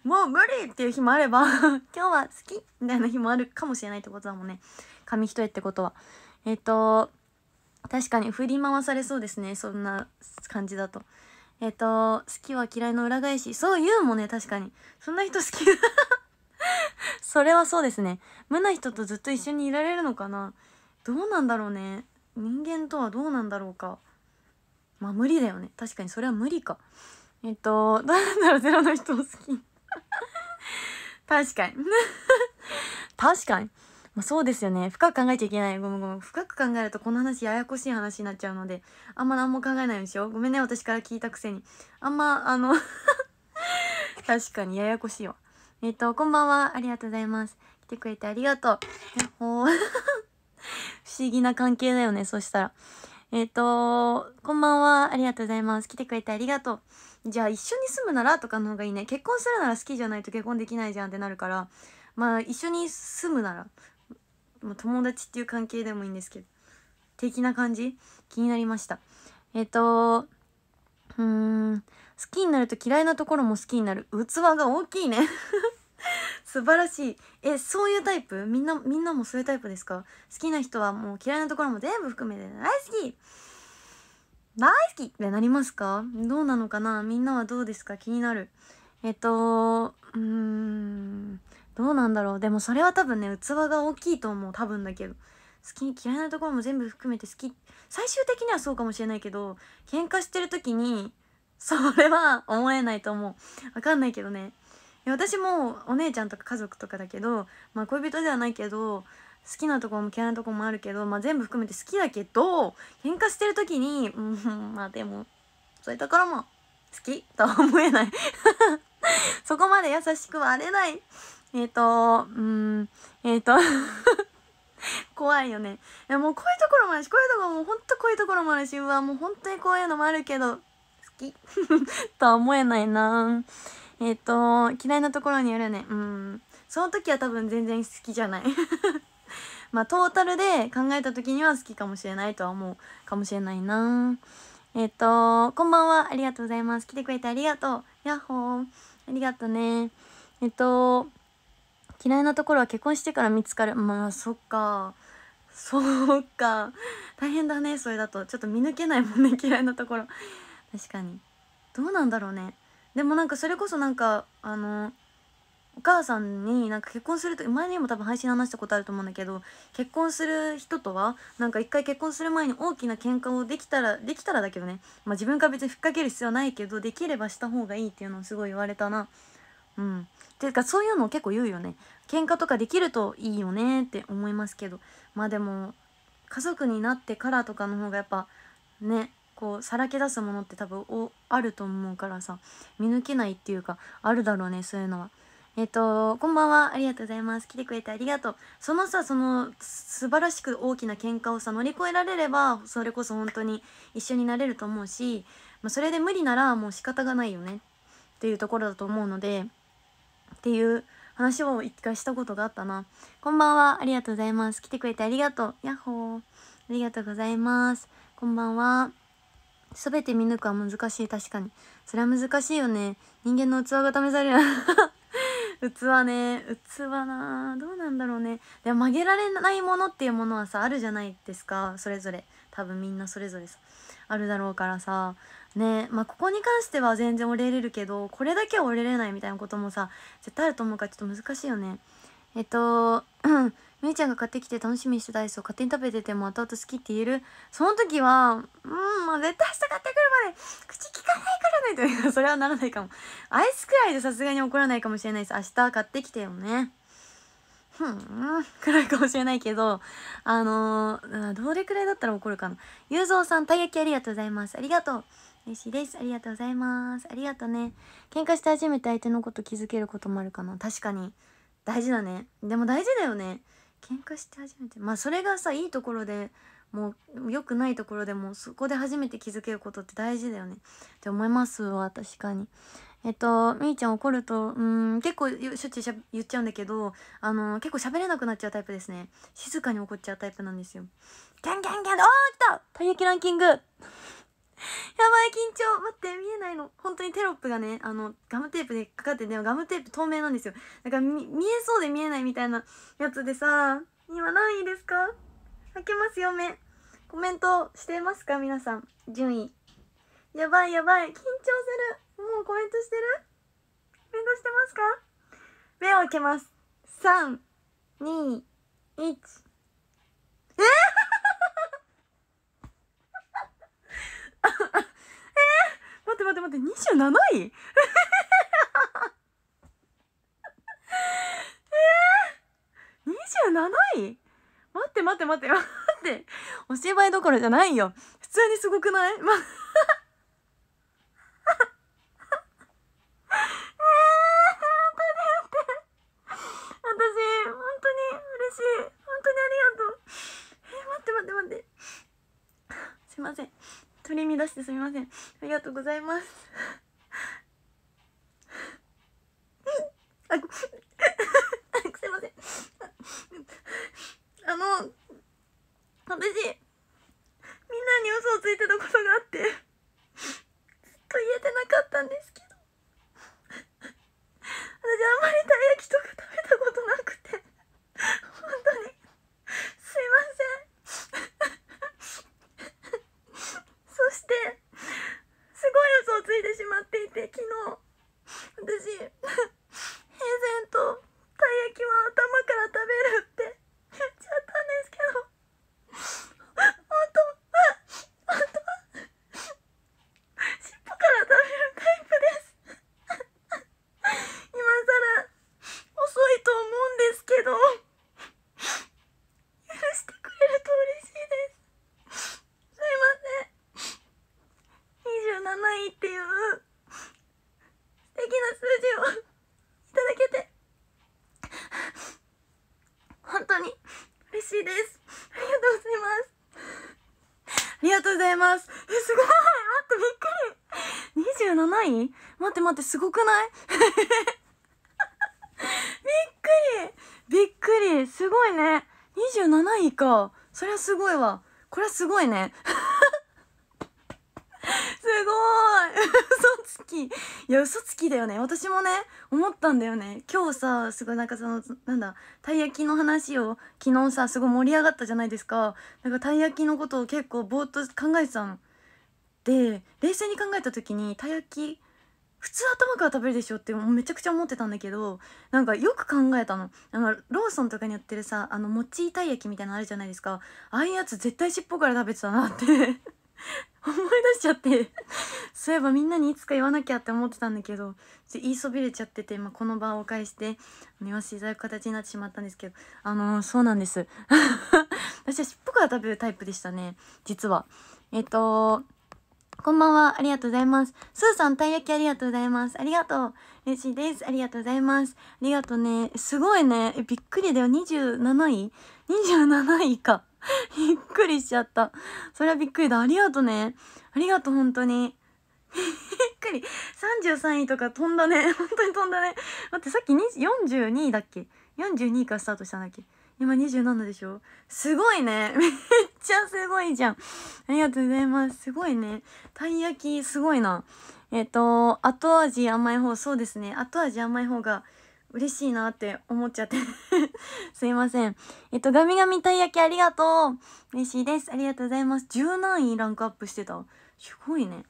もう無理っていう日もあれば 今日は好きみたいな日もあるかもしれないってことだもんね紙一重ってことはえっ、ー、と確かに振り回されそうですねそんな感じだとえっ、ー、と好きは嫌いの裏返しそう言うもんね確かにそんな人好き それはそうですね無な人とずっと一緒にいられるのかなどうなんだろうね人間とはどうなんだろうかまあ無理だよね確かにそれは無理かえっとどう なんだろうゼロの人を好き 確かに 確かにまあ、そうですよね深く考えちゃいけないごめんごめん深く考えるとこの話ややこしい話になっちゃうのであんま何も考えないようにしようごめんね私から聞いたくせにあんまあの確かにややこしいわえっ、とこんばんはありがとうございます来てくれてありがとうやっほー不思議な関係だよねそしたらえっ、ー、と、こんばんは。ありがとうございます。来てくれてありがとう。じゃあ一緒に住むならとかの方がいいね。結婚するなら好きじゃないと結婚できないじゃんってなるから、まあ一緒に住むなら、まあ、友達っていう関係でもいいんですけど、的な感じ気になりました。えっ、ー、と、うーん、好きになると嫌いなところも好きになる。器が大きいね 素晴らしいえそういうタイプみんなみんなもそういうタイプですか好きな人はもう嫌いなところも全部含めて大好き大好きってなりますかどうなのかなみんなはどうですか気になるえっとうんどうなんだろうでもそれは多分ね器が大きいと思う多分だけど好き嫌いなところも全部含めて好き最終的にはそうかもしれないけど喧嘩してる時にそれは思えないと思うわかんないけどね私もお姉ちゃんとか家族とかだけど、まあ、恋人ではないけど好きなとこも嫌いなとこもあるけど、まあ、全部含めて好きだけど喧嘩してる時にうんまあでもそういうところも好きとは思えない そこまで優しくはあれないえっ、ー、とうんえっ、ー、と怖いよねいやもうこういうところもあるしこういうところもほんとこういうところもあるしうわもう本当にこういうのもあるけど好き とは思えないなあえっ、ー、と嫌いなところによるねうんその時は多分全然好きじゃない まあトータルで考えた時には好きかもしれないとは思うかもしれないなえっ、ー、とこんばんはありがとうございます来てくれてありがとうヤッホーありがとねえっ、ー、と嫌いなところは結婚してから見つかるまあそっかそうか大変だねそれだとちょっと見抜けないもんね 嫌いなところ確かにどうなんだろうねでもなんかそれこそなんかあのお母さんになんか結婚すると前にも多分配信で話したことあると思うんだけど結婚する人とはなんか一回結婚する前に大きな喧嘩をできたらできたらだけどね、まあ、自分から別にふっかける必要はないけどできればした方がいいっていうのをすごい言われたなうんていうかそういうのを結構言うよね喧嘩とかできるといいよねって思いますけどまあでも家族になってからとかの方がやっぱねこうさらけ出すものって多分おあると思うからさ見抜けないっていうかあるだろうねそういうのは。えっ、と、こんばんは。ありがとうございます。来てくれてありがとう。そのさ、その、素晴らしく大きな喧嘩をさ、乗り越えられれば、それこそ本当に一緒になれると思うし、まあ、それで無理ならもう仕方がないよね。っていうところだと思うので、っていう話を一回したことがあったな。こんばんは。ありがとうございます。来てくれてありがとう。やっほー。ありがとうございます。こんばんは。全て見抜くは難しい確かにそれは難しいよね人間の器が試される 器ね器などうなんだろうねでも曲げられないものっていうものはさあるじゃないですかそれぞれ多分みんなそれぞれさあるだろうからさねまあここに関しては全然折れれるけどこれだけは折れれないみたいなこともさ絶対あると思うからちょっと難しいよねえっとみーちゃんが買ってきて楽しみにしてたアイスを勝手に食べてても後々好きって言えるその時は、うん、もう絶対明日買ってくるまで口利かないからねというそれはならないかも。アイスくらいでさすがに怒らないかもしれないです。明日買ってきてよね。うん、くらいかもしれないけど、あのー、どれくらいだったら怒るかな。ゆうぞうさん、たい焼きありがとうございます。ありがとう。嬉しいです。ありがとうございます。ありがとうね。喧嘩して初めて相手のこと気づけることもあるかな。確かに。大事だね。でも大事だよね。喧嘩して初めてまあそれがさいいところでもう良くないところでもそこで初めて気づけることって大事だよねって思いますわ確かに。えっと、みーちゃん怒ると、うん、結構しょっちゅうしゃ言っちゃうんだけど、あの結構喋れなくなっちゃうタイプですね。静かに怒っちゃうタイプなんですよ。ギャンギャンギャンおー来たたゆきランキング やばい緊張待って見えないの本当にテロップがねあのガムテープでかかっててガムテープ透明なんですよだから見えそうで見えないみたいなやつでさ今何位ですか開けますよ目コメントしてますか皆さん順位やばいやばい緊張するもうコメントしてるコメントしてますか目を開けます321えーえー、待って待って待って27位 えー、27位待って待って待って待ってお芝居どころじゃないよ普通にすごくない、ま すいません取り乱してすみませんありがとうございますあ すいませんあの私みんなに嘘をついてたことがあってずっと言えてなかったんですけど私あんまりたい焼きとか食べたことなくて本当にすいませんしてすごい嘘をついてしまっていて昨日私平然とたい焼きは頭から食べるってそれはすごいわこれはすごいね すごい嘘つきいや嘘つきだよね私もね思ったんだよね今日さすごいなんかそのなんだたい焼きの話を昨日さすごい盛り上がったじゃないですかなんかたい焼きのことを結構ぼーっと考えてたので冷静に考えた時にたい焼き普通頭から食べるでしょってめちゃくちゃ思ってたんだけどなんかよく考えたのあのローソンとかに売ってるさあのもちたい焼きみたいなのあるじゃないですかああいうやつ絶対尻尾から食べてたなって 思い出しちゃってそういえばみんなにいつか言わなきゃって思ってたんだけど言いそびれちゃってて、まあ、この場をお返して言わせていただく形になってしまったんですけどあのー、そうなんです 私は尻尾から食べるタイプでしたね実はえっ、ー、とこんばんは。ありがとうございます。スーさん、たい焼きありがとうございます。ありがとう。嬉しいです。ありがとうございます。ありがとうね。すごいね。え、びっくりだよ。27位 ?27 位か。びっくりしちゃった。そりゃびっくりだ。ありがとうね。ありがとう、本当に。びっくり。33位とか飛んだね。本当に飛んだね。待って、さっき42位だっけ ?42 位からスタートしたんだっけ今27でしょすごいね めっちゃすごいじゃんありがとうございますすごいねたい焼きすごいなえっ、ー、と後味甘い方そうですね後味甘い方が嬉しいなって思っちゃって すいませんえっ、ー、とガミガミたい焼きありがとう嬉しいですありがとうございます17位ランクアップしてたすごいね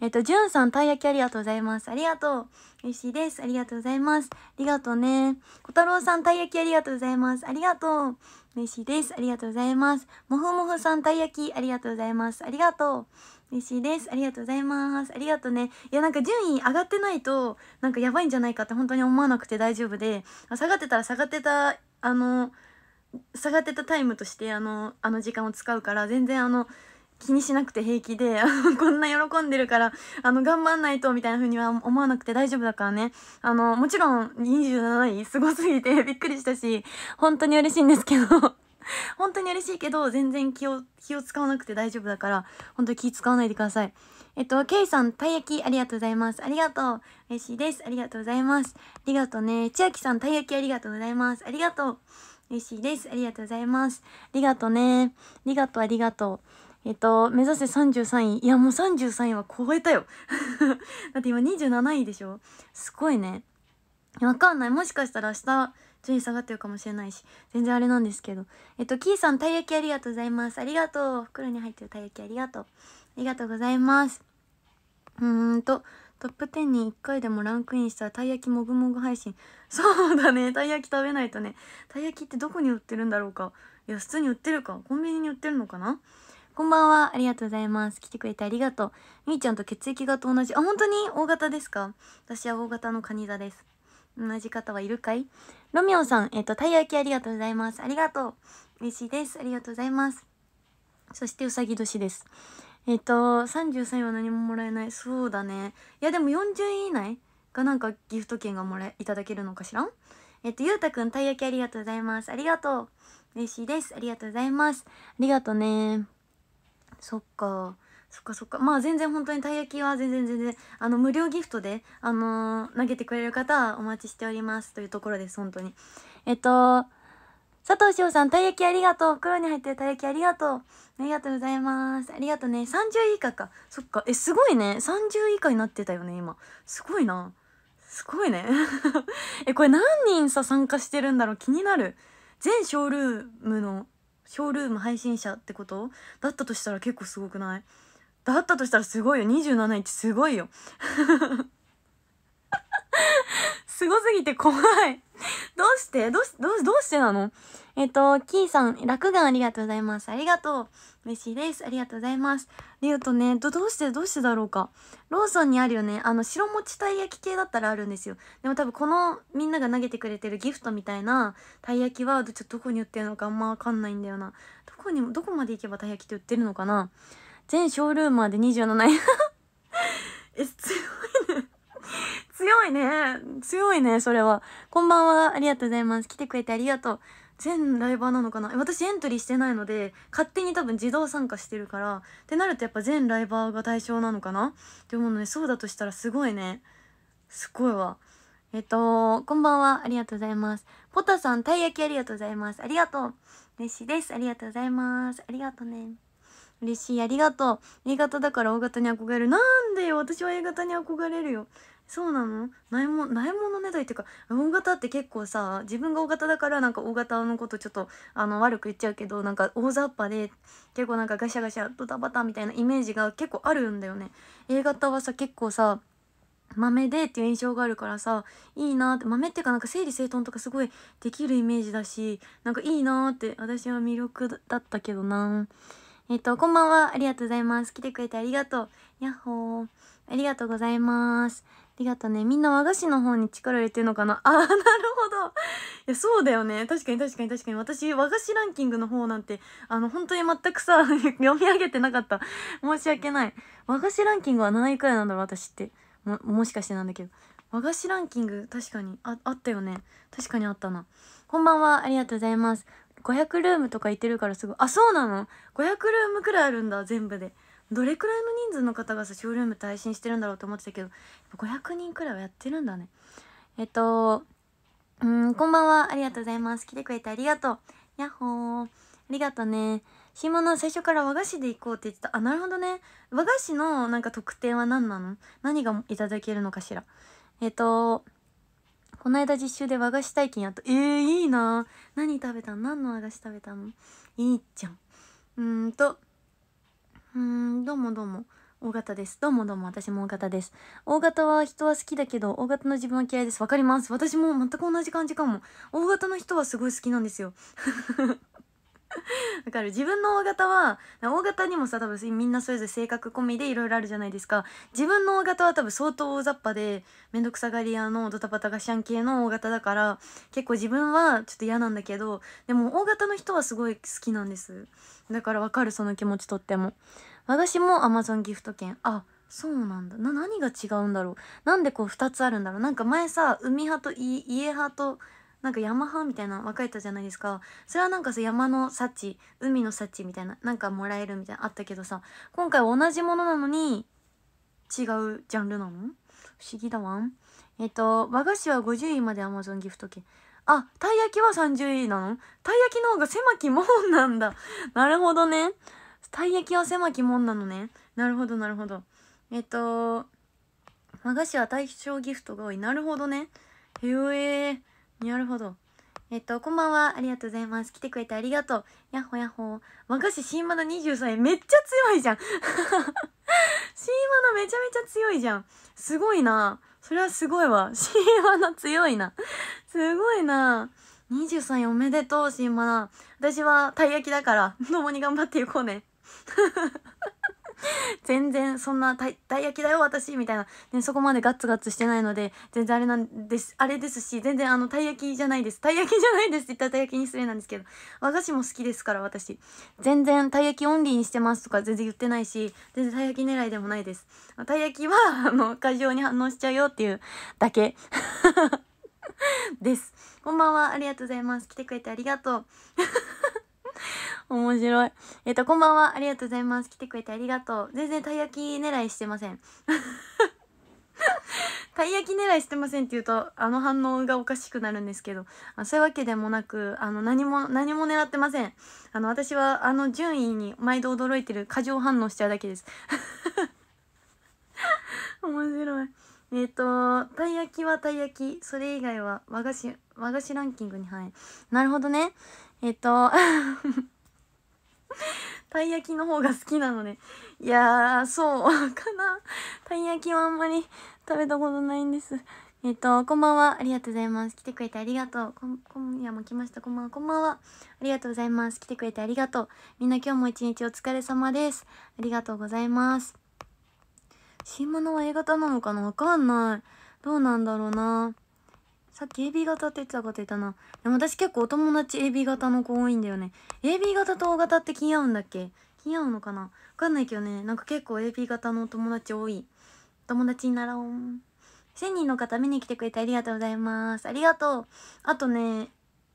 えっと、じゅんさん、たい焼きありがとうございます。ありがとう。嬉しいです。ありがとうございます。ありがとうね。小太郎さん、たい焼きありがとうございます。ありがとう。嬉しいです。ありがとうございます。もふもふさん、たい焼きありがとうございます。ありがとう。嬉しいです。ありがとうございます。ありがとうね。いや、なんか順位上がってないと、なんかやばいんじゃないかって本当に思わなくて大丈夫で、下がってたら下がってた、あの、下がってたタイムとして、あの、あの時間を使うから、全然あの、気にしなくて平気で こんな喜んでるからあの頑張んないとみたいな風には思わなくて大丈夫だからねあのもちろん27位すごすぎて びっくりしたし本当に嬉しいんですけど 本当に嬉しいけど全然気を気を使わなくて大丈夫だから本当に気使わないでくださいえっと、ケイさん、たい焼き、ありがとうございます。ありがとう。嬉しいです。ありがとうございます。ありがとうね。千秋さん、たい焼き、ありがとうございます。ありがとう。嬉しいです。ありがとうございます。ありがとうね。ありがとう、ありがとう。えっと、目指せ33位。いや、もう33位は超えたよ。だって今27位でしょすごいね。わかんない。もしかしたら明日、順位下がってるかもしれないし、全然あれなんですけど。えっと、キーさん、たい焼きありがとうございます。ありがとう。袋に入ってるたい焼きありがとう。ありがとうございます。うーんと、トップ10に1回でもランクインしたらたい焼きもぐもぐ配信。そうだね。たい焼き食べないとね。たい焼きってどこに売ってるんだろうか。いや、普通に売ってるか。コンビニに売ってるのかなこんばんは。ありがとうございます。来てくれてありがとう。みーちゃんと血液型同じ。あ、本当に大型ですか私は大型のカニ座です。同じ方はいるかいロミオさん、えっ、ー、と、たい焼きありがとうございます。ありがとう。嬉しいです。ありがとうございます。そして、うさぎ年です。えっ、ー、と、33は何ももらえない。そうだね。いや、でも40位以内がなんかギフト券がもらえ、いただけるのかしらえっ、ー、と、ゆうたくん、たい焼きありがとうございます。ありがとう。嬉しいです。ありがとうございます。ありがとうねそっかそっかそっかまあ全然本当にたい焼きは全然全然あの無料ギフトで、あのー、投げてくれる方はお待ちしておりますというところです本当にえっと佐藤翔さんたい焼きありがとう袋に入ってるたい焼きありがとうありがとうございますありがとうね30以下かそっかえすごいね30以下になってたよね今すごいなすごいね えこれ何人さ参加してるんだろう気になる全ショールームのショールーム配信者ってことだったとしたら結構すごくないだったとしたらすごいよ27日すごいよ すごすぎて怖いどうしてどうしどうしてなのえっ、と、キーさん、楽眼ありがとうございます。ありがとう。嬉しいです。ありがとうございます。で言うとね、ど、どうして、どうしてだろうか。ローソンにあるよね。あの、白餅たい焼き系だったらあるんですよ。でも多分このみんなが投げてくれてるギフトみたいなたい焼きは、ちょっとどこに売ってるのかあんまわかんないんだよな。どこにも、どこまで行けばたい焼きって売ってるのかな。全ショールーマーで27円。え、強いね。強いね。強いね、それは。こんばんは。ありがとうございます。来てくれてありがとう。全ライバーなのかな私エントリーしてないので勝手に多分自動参加してるからってなるとやっぱ全ライバーが対象なのかなって思うのでそうだとしたらすごいねすごいわえっとこんばんはありがとうございますポタさんたい焼きありがとうございますありがとう嬉しいですありがとうございますありがとうね嬉しいありがとう A 型だから O 型に憧れるなんでよ私は A 型に憧れるよそうなのないもないものねだりっていうか大型って結構さ自分が大型だからなんか大型のことちょっとあの悪く言っちゃうけどなんか大雑把で結構なんかガシャガシャドタバタみたいなイメージが結構あるんだよね。A 型はさ結構さ豆でっていう印象があるからさいいなって豆っていうかなんか整理整頓とかすごいできるイメージだしなんかいいなって私は魅力だったけどな。えっ、と、こんばんは。ありがとうございます。来てくれてありがとう。やっほー。ありがとうございます。りがとうね。みんな和菓子の方に力入れてるのかなあー、なるほど。いや、そうだよね。確かに確かに確かに。私、和菓子ランキングの方なんて、あの、本当に全くさ、読み上げてなかった。申し訳ない。和菓子ランキングは7位くらいなんだろう、私って。も、もしかしてなんだけど。和菓子ランキング、確かに、あ、あったよね。確かにあったな。こんばんは。ありがとうございます。500ルームとか行ってるからすごい。あ、そうなの ?500 ルームくらいあるんだ、全部で。どれくらいの人数の方がさショールーム配信してるんだろうと思ってたけど500人くらいはやってるんだねえっとうんこんばんはありがとうございます来てくれてありがとうやっほーありがとうね新物は最初から和菓子で行こうって言ってたあなるほどね和菓子のなんか特典は何なの何がいただけるのかしらえっとこの間実習で和菓子体験やったえー、いいな何食べたの何の和菓子食べたのいいじゃんうんとうーん、どうもどうも。大型です。どうもどうも、私も大型です。大型は人は好きだけど、大型の自分は嫌いです。わかります。私も全く同じ感じかも。大型の人はすごい好きなんですよ。わかる自分の大型は大型にもさ多分みんなそれぞれ性格込みでいろいろあるじゃないですか自分の大型は多分相当大雑把で面倒くさがり屋のドタバタガシャン系の大型だから結構自分はちょっと嫌なんだけどでも大型の人はすごい好きなんですだからわかるその気持ちとっても私も Amazon ギフト券あそうなんだな何が違うんだろうなんでこう2つあるんだろうなんか前さ海派と家派となんかマハみたいな若いたじゃないですかそれはなんかさ山の幸海の幸みたいななんかもらえるみたいなあったけどさ今回同じものなのに違うジャンルなの不思議だわえっ、と和菓子は50位までアマゾンギフト券あたい焼きは30位なのたい焼きの方が狭きもんなんだなるほどねたい焼きは狭きもんなのねなるほどなるほどえっ、と和菓子は対象ギフトが多いなるほどねへえなるほど。えっと、こんばんは。ありがとうございます。来てくれてありがとう。やっほやっほ。若新マナ23円。めっちゃ強いじゃん。新マナめちゃめちゃ強いじゃん。すごいな。それはすごいわ。新マナ強いな。すごいな。23円おめでとう、新マナ。私はたい焼きだから、共に頑張っていこうね。全然そんなた「たい焼きだよ私」みたいな、ね、そこまでガツガツしてないので全然あれなんですあれですし全然あのたい焼きじゃないですたい焼きじゃないですって言ったらたい焼きに失礼なんですけど和菓子も好きですから私全然たい焼きオンリーにしてますとか全然言ってないし全然たい焼き狙いでもないですたい焼きはあの過剰に反応しちゃうよっていうだけ ですこんばんはありがとうございます来てくれてありがとう面白い。えっ、ー、と、こんばんは。ありがとうございます。来てくれてありがとう。全然たい焼き狙いしてません。たい焼き狙いしてませんって言うと、あの反応がおかしくなるんですけど、あそういうわけでもなく、あの、何も、何も狙ってません。あの、私は、あの、順位に毎度驚いてる過剰反応しちゃうだけです。面白い。えっ、ー、と、たい焼きはたい焼き、それ以外は和菓子、和菓子ランキングに入る。なるほどね。えっ、ー、と、たい焼きの方が好きなのねいやーそうかなたい焼きはあんまり食べたことないんですえっ、とこんばんはありがとうございます来てくれてありがとう今夜も来ましたこんばんはこんばんはありがとうございます来てくれてありがとうみんな今日も一日お疲れ様ですありがとうございます新物は A 型なのかなわかんないどうなんだろうなさっき AB 型って言ってたこと言ったな。でも私結構お友達 AB 型の子多いんだよね。AB 型と O 型って気合うんだっけ気合うのかなわかんないけどね。なんか結構 AB 型のお友達多い。友達になろう。1000人の方見に来てくれてありがとうございます。ありがとう。あとね、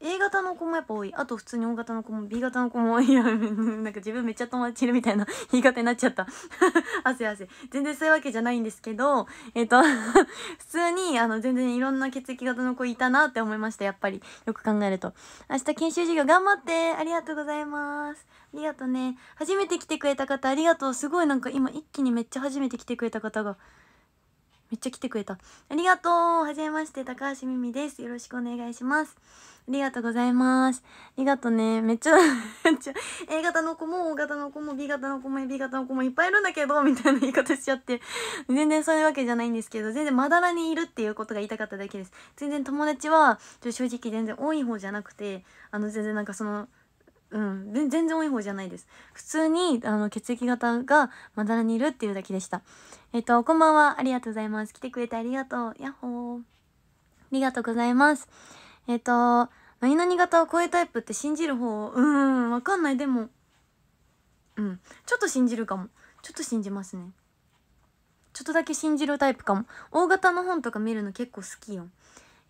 A 型の子もやっぱ多いあと普通に O 型の子も B 型の子もいや なんか自分めっちゃ友達いるみたいな 言い方になっちゃった 汗汗全然そういうわけじゃないんですけどえっ、ー、と普通にあの全然いろんな血液型の子いたなって思いましたやっぱりよく考えると明日研修授業頑張ってありがとうございますありがとうね初めて来てくれた方ありがとうすごいなんか今一気にめっちゃ初めて来てくれた方がめっちゃ来てくれた。ありがとう。はじめまして、高橋みみです。よろしくお願いします。りがとうございます。ありがとうね。めっちゃ A 型の子も O 型の子も B 型の子も AB 型の子もいっぱいいるんだけど、みたいな言い方しちゃって、全然そういうわけじゃないんですけど、全然まだらにいるっていうことが言いたかっただけです。全然友達は、ちょ正直全然多い方じゃなくて、あの、全然なんかその、うん、全然多い方じゃないです。普通に、あの、血液型がまだらにいるっていうだけでした。えっと、こんばんは。ありがとうございます。来てくれてありがとう。やっほー。ありがとうございます。えっ、ー、と、何々型を超えタイプって信じる方、うーん、わかんない、でも。うん、ちょっと信じるかも。ちょっと信じますね。ちょっとだけ信じるタイプかも。大型の本とか見るの結構好きよ。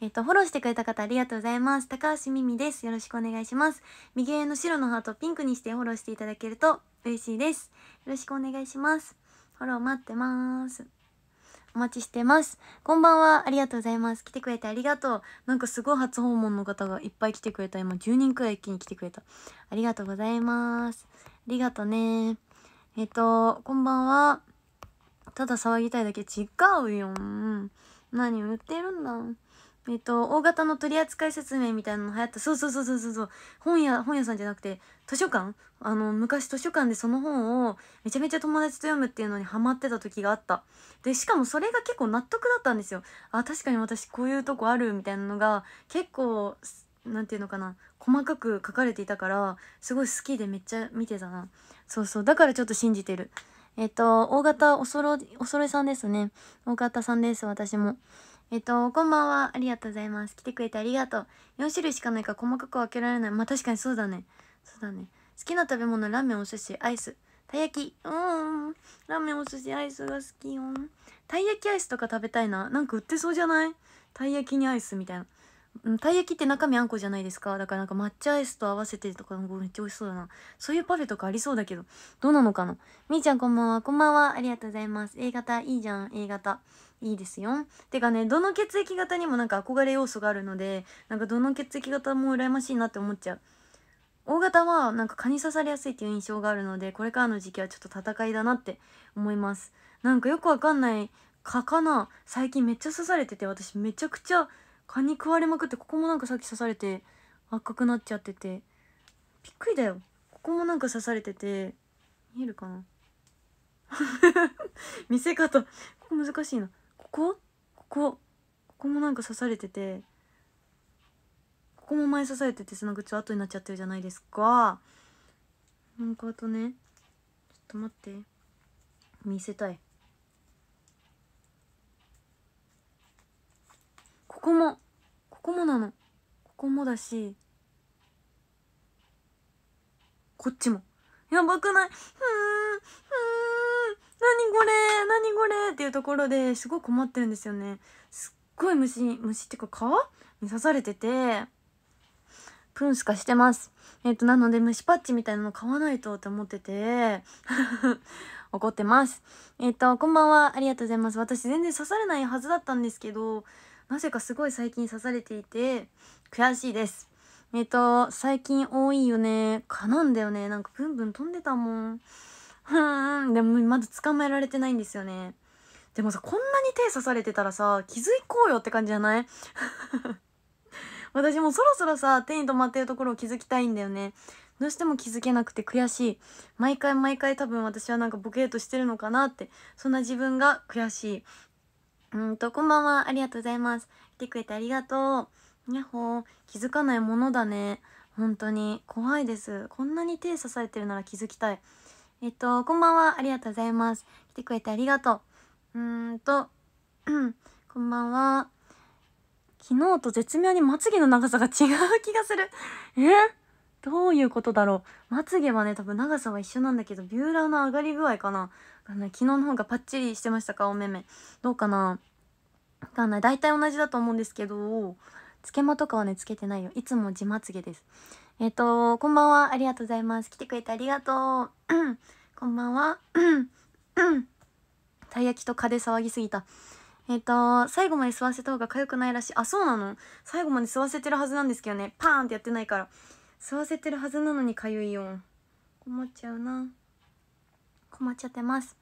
えっ、ー、と、フォローしてくれた方ありがとうございます。高橋みみです。よろしくお願いします。右上の白のハートをピンクにしてフォローしていただけると嬉しいです。よろしくお願いします。フォロー待ってます。お待ちしてます。こんばんは。ありがとうございます。来てくれてありがとう。なんかすごい初訪問の方がいっぱい来てくれた。今10人くらい一気に来てくれた。ありがとうございます。ありがとね。えっ、と、こんばんは。ただ騒ぎたいだけ違うよ。何を言ってるんだ。えっ、と、大型の取扱説明みたいなの流行った。そうそうそうそうそうそう。本屋、本屋さんじゃなくて、図書館あの、昔図書館でその本をめちゃめちゃ友達と読むっていうのにハマってた時があった。で、しかもそれが結構納得だったんですよ。あ、確かに私こういうとこあるみたいなのが結構、なんていうのかな、細かく書かれていたから、すごい好きでめっちゃ見てたな。そうそう。だからちょっと信じてる。えっ、と、大型おそろ、おそろいさんですね。大型さんです、私も。えっと、こんばんは。ありがとうございます。来てくれてありがとう。4種類しかないから細かく分けられない。まあ、確かにそうだね。そうだね。好きな食べ物、ラーメン、お寿司、アイス。たい焼き。うん。ラーメン、お寿司、アイスが好きよ。たい焼きアイスとか食べたいな。なんか売ってそうじゃないたい焼きにアイスみたいな。たい焼きって中身あんこじゃないですかだからなんか抹茶アイスと合わせてとかめっちゃ美味しそうだなそういうパフェとかありそうだけどどうなのかなみーちゃんこんばんはこんばんはありがとうございます A 型いいじゃん A 型いいですよてかねどの血液型にもなんか憧れ要素があるのでなんかどの血液型も羨ましいなって思っちゃう O 型はなんか蚊に刺されやすいっていう印象があるのでこれからの時期はちょっと戦いだなって思いますなんかよくわかんない蚊かな最近めっちゃ刺されてて私めちゃくちゃ蚊に食われまくってここもなんかさっき刺されて赤くなっちゃっててびっくりだよここもなんか刺されてて見えるかな 見せ方ここ難しいなここここここもなんか刺されててここも前刺されててそのかちょ後になっちゃってるじゃないですかなんかあとねちょっと待って見せたいここもここもなのここもだしこっちもやばくないうんふん何これ何これっていうところですごい困ってるんですよねすっごい虫虫っていうか皮に刺されててプンスカしてますえっ、ー、となので虫パッチみたいなの買わないとって思ってて 怒ってますえっ、ー、とこんばんはありがとうございます私全然刺されないはずだったんですけどなぜかすごい最近刺されていて悔しいですえっ、と最近多いよね蚊なんだよねなんかブンブン飛んでたもんうんでもまだ捕まえられてないんですよねでもさこんなに手刺されてたらさ気づいこうよって感じじゃない 私もそろそろさ手に止まってるところを気づきたいんだよねどうしても気づけなくて悔しい毎回毎回多分私はなんかボケーとしてるのかなってそんな自分が悔しいうんと、こんばんは。ありがとうございます。来てくれてありがとう。やっほー。気づかないものだね。本当に。怖いです。こんなに手刺されてるなら気づきたい。えっと、こんばんは。ありがとうございます。来てくれてありがとう。うーんと、こんばんは。昨日と絶妙にまつげの長さが違う気がする。えどういうことだろう。まつげはね、多分長さは一緒なんだけど、ビューラーの上がり具合かな。昨日の方がパッチリしてましたかお目目どうかなわかんない大体同じだと思うんですけどつけまとかはねつけてないよいつも自まつげですえっ、ー、とこんばんはありがとうございます来てくれてありがとう こんばんは たい焼きと蚊で騒ぎすぎたえっ、ー、と最後まで吸わせた方が痒くないらしいあそうなの最後まで吸わせてるはずなんですけどねパーンってやってないから吸わせてるはずなのに痒いよ困っちゃうな困っちゃってます。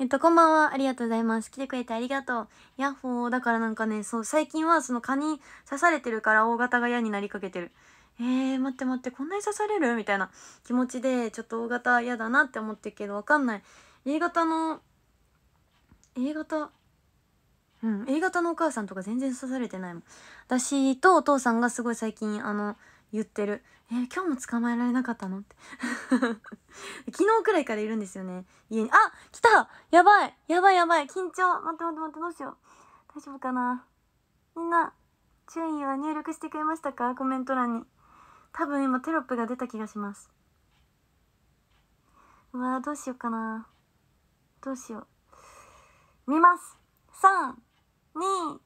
えっと、こんばんは。ありがとうございます。来てくれてありがとう。ヤッホー。だからなんかね、そう、最近はその蚊に刺されてるから大型が嫌になりかけてる。えー、待って待って、こんなに刺されるみたいな気持ちで、ちょっと大型嫌だなって思ってるけど、わかんない。A 型の、A 型、うん、A 型のお母さんとか全然刺されてないもん。私とお父さんがすごい最近、あの、言ってる「えー、今日も捕まえられなかったの?」って 昨日くらいからいるんですよね家にあ来たやばいやばいやばい緊張待って待って待ってどうしよう大丈夫かなみんな順位は入力してくれましたかコメント欄に多分今テロップが出た気がしますうわどうしようかなどうしよう見ます321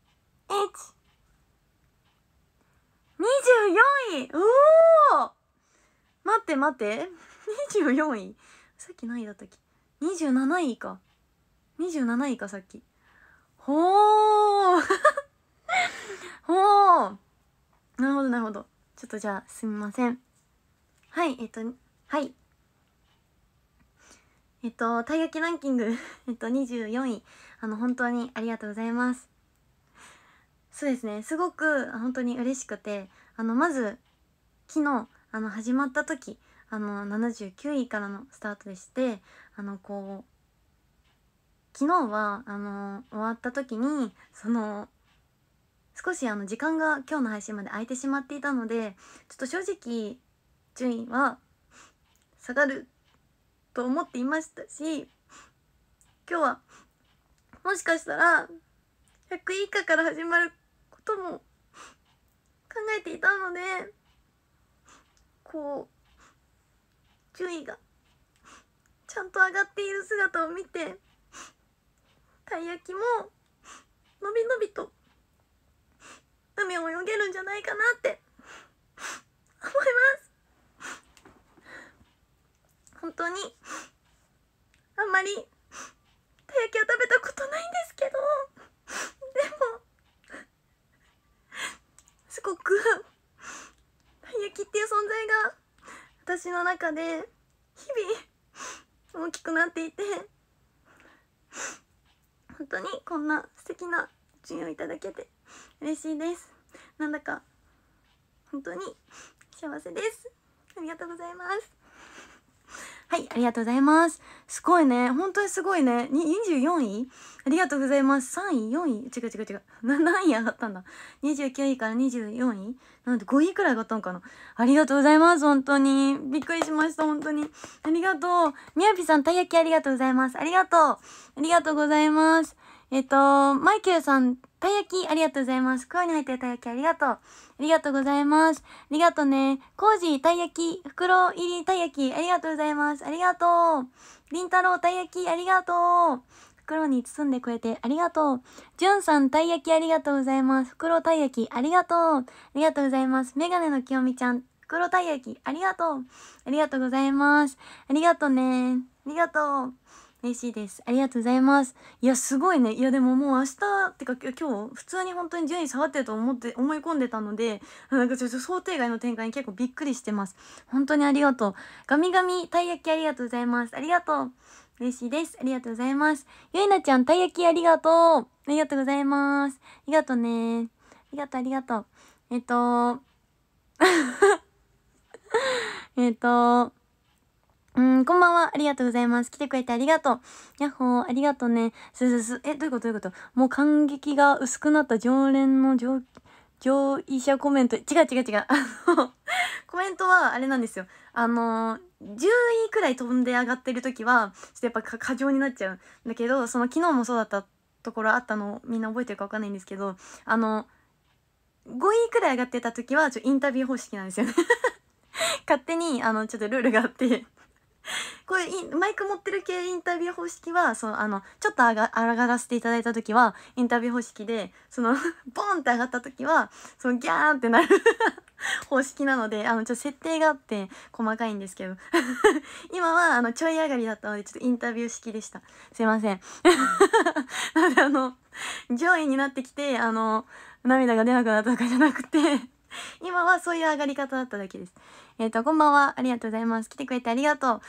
24位おお待って待って24位さっき何位だったっけ27位か27位かさっきほー ほーなるほどなるほどちょっとじゃあすみませんはいえっとはいえっとたい焼きランキング えっと24位あの本当にありがとうございますそうですねすごく本当に嬉しくてあのまず昨日あの始まった時あの79位からのスタートでしてあのこう昨日はあの終わった時にその少しあの時間が今日の配信まで空いてしまっていたのでちょっと正直順位は下がると思っていましたし今日はもしかしたら100位以下から始まるとも考えていたのでこう順位がちゃんと上がっている姿を見てたい焼きものびのびと海を泳げるんじゃないかなって思います本当にあんまりたい焼きは食べたことないんですけどでもすごくたい 焼きっていう存在が私の中で日々大きくなっていて本当にこんな素敵な順位をいただけて嬉しいですなんだか本当に幸せですありがとうございますはい、ありがとうございます。すごいね。本当にすごいね。24位ありがとうございます。3位 ?4 位違う違う違う。何位上がったんだ ?29 位から24位なんで5位くらい上がったんかなありがとうございます。本当に。びっくりしました。本当に。ありがとう。みやびさん、たい焼きありがとうございます。ありがとう。ありがとうございます。えっ、ー、と、マイキューさん、たい焼き、ありがとうございます。袋に入ってるたい焼き、ありがとう。ありがとうございます。ありがとうね。コージー、たい焼き、袋入りたい焼き、ありがとうございます。ありがとう。りんたろう、たい焼き、ありがとう。袋に包んでくれてありがとう。じゅんさん、たい焼きありがとうございます。袋たい焼きありがとう。ありがとうございます。メガネのきよみちゃん、袋たい焼きありがとう。ありがとうございます。ありがとうね。ありがとう。嬉しいですありがとうございますいやすごいねいやでももう明日ってか今日普通に本当に順位下がってると思って思い込んでたのでなんかちょっと想定外の展開に結構びっくりしてます本当にありがとうガミガミたい焼きありがとうございますありがとう嬉しいです。ありがとうございます。ゆいなちゃん、たい焼きありがとう。ありがとうございます。ありがとうね。ありがとう、ありがとう。えっと、えっと、うん、こんばんは。ありがとうございます。来てくれてありがとう。やっほー、ありがとうね。すすす。え、どういうことどういうこともう感激が薄くなった常連の上、上位者コメント。違う違う違う。あの、コメントはあれなんですよ。あの、10位くらい飛んで上がってる時は、ちょっとやっぱ過剰になっちゃうんだけど、その昨日もそうだったところあったのみんな覚えてるかわかんないんですけど、あの、5位くらい上がってた時は、ちょインタビュー方式なんですよね 勝手に、あの、ちょっとルールがあって これマイク持ってる系インタビュー方式はそのあのちょっとあが上がらせていただいた時はインタビュー方式でその ボンって上がった時はそのギャーンってなる 方式なのであのちょっと設定があって細かいんですけど今はあのちょい上がりだったのでちょっとインタビュー式でしたすいませんなのであの上位になってきてあの涙が出なくなったとかじゃなくて今はそういう上がり方だっただけですえっ、ー、と、こんばんは。ありがとうございます。来てくれてありがとう。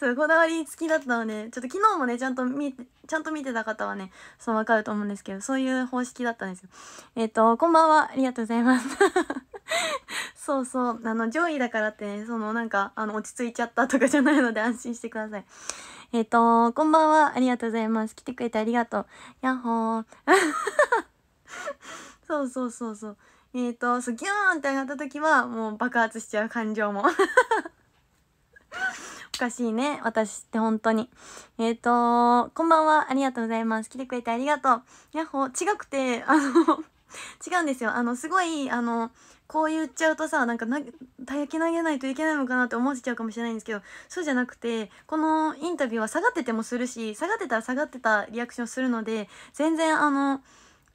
そう、こだわり好きだったので、ちょっと昨日もね、ちゃんと見て、ちゃんと見てた方はね、そうわかると思うんですけど、そういう方式だったんですよ。えっ、ー、と、こんばんは。ありがとうございます。そうそう。あの、上位だからってね、そのなんか、あの、落ち着いちゃったとかじゃないので安心してください。えっ、ー、と、こんばんは。ありがとうございます。来てくれてありがとう。やっほー。そうそうそうそう。えっ、ー、とすぎギューンって上がった時はもう爆発しちゃう感情も おかしいね私って本当にえっ、ー、とこんばんはありがとうございます来てくれてありがとうやっほ違くてあの違うんですよあのすごいあのこう言っちゃうとさなんかたやき投げないといけないのかなって思っちゃうかもしれないんですけどそうじゃなくてこのインタビューは下がっててもするし下がってたら下がってたリアクションするので全然あの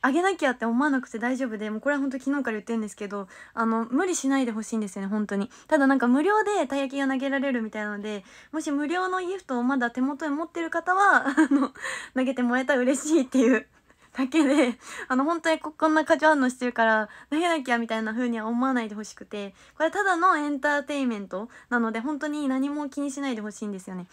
あげなきゃって思わなくて大丈夫でもうこれは本当昨日から言ってるんですけどあの無理しないでほしいんですよね本当にただなんか無料でたい焼きが投げられるみたいなのでもし無料のギフトをまだ手元に持ってる方はあの投げてもらえたら嬉しいっていうだけであの本当にこんな過剰反応してるから投げなきゃみたいな風には思わないでほしくてこれただのエンターテインメントなので本当に何も気にしないでほしいんですよね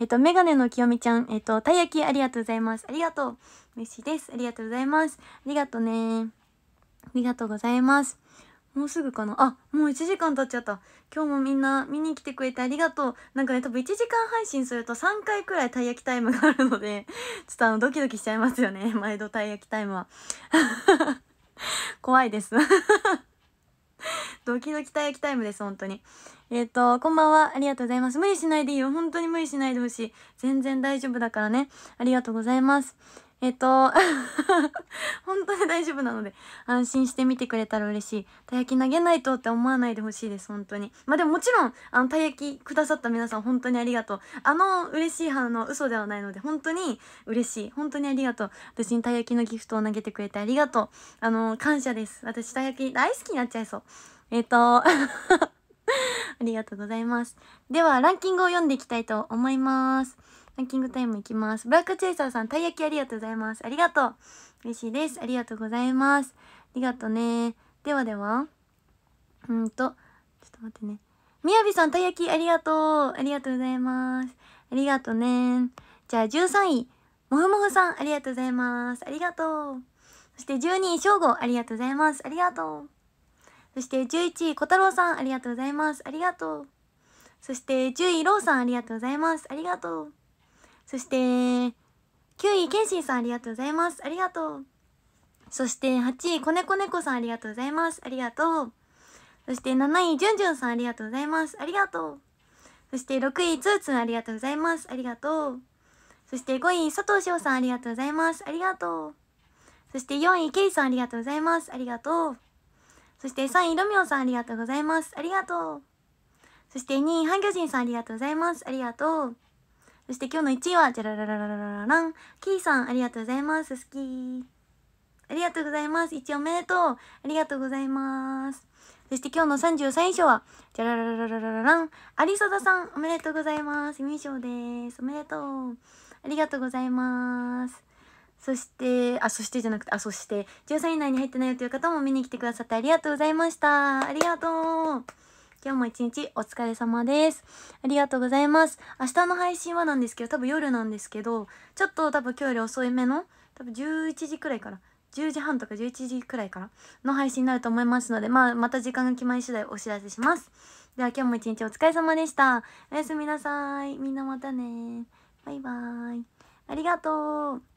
えっとメガネのきよみちゃんえっとたい焼きありがとうございますありがとう嬉しいですありがとうございますありがとうねありがとうございますもうすぐかなあ、もう1時間経っちゃった。今日もみんな見に来てくれてありがとう。なんかね、多分1時間配信すると3回くらいたい焼きタイムがあるので、ちょっとあの、ドキドキしちゃいますよね。毎度たい焼きタイムは。怖いですドキドキたい焼きタイムです、本当に。えっ、ー、と、こんばんは。ありがとうございます。無理しないでいいよ。本当に無理しないでほしい。全然大丈夫だからね。ありがとうございます。えっ、と、本当に大丈夫なので、安心して見てくれたら嬉しい。たい焼き投げないとって思わないでほしいです、本当に。まあでももちろん、あの、たい焼きくださった皆さん本当にありがとう。あの嬉しい反応嘘ではないので、本当に嬉しい。本当にありがとう。私にたい焼きのギフトを投げてくれてありがとう。あの、感謝です。私たい焼き大好きになっちゃいそう。えっ、と、ありがとうございます。では、ランキングを読んでいきたいと思います。ランキングタイムいきます。ブラックチェイサーさん、たい焼きありがとうございます。ありがとう。嬉しいです。ありがとうございます。ありがとうね。ではでは、うんと、ちょっと待ってね。みやびさん、たい焼きありがとう。ありがとうございます。ありがとうね。じゃあ、13位、もふもふさん、ありがとうございます。ありがとう。そして、12位、しょうご、ありがとうございます。ありがとう。そして11位、小太郎さん、ありがとうございます。ありがとう。そして10位、ろうさん、ありがとうございます。ありがとう。そして9位ケンシンさんありがとうございますありがとうそして8位こねこねこさんありがとうございますありがとうそして7位じゅんじゅんさんありがとうございますありがとうそして6位つーつんありがとうございますありがとうそして5位佐藤翔さんありがとうございますありがとうそして4位ケイさんありがとうございますありがとうそして3位ロミオさんありがとうございますありがとうそして2位ハンギョジンさんありがとうございますありがとうそして今日の1位は、じゃららららららん。キーさん、ありがとうございます。好き。ありがとうございます。1位おめでとう。ありがとうございます。そして今日の33位賞は、じゃららららららららん。アリソダさん、おめでとうございます。優勝です。おめでとう。ありがとうございます。そして、あ、そしてじゃなくて、あ、そして、13位以内に入ってないよという方も見に来てくださってありがとうございました。ありがとう。今日も一日お疲れ様です。ありがとうございます。明日の配信はなんですけど、多分夜なんですけど、ちょっと多分今日より遅いめの、多分11時くらいから、10時半とか11時くらいからの配信になると思いますので、まあ、また時間が決まり次第お知らせします。では今日も一日お疲れ様でした。おやすみなさい。みんなまたね。バイバーイ。ありがとう。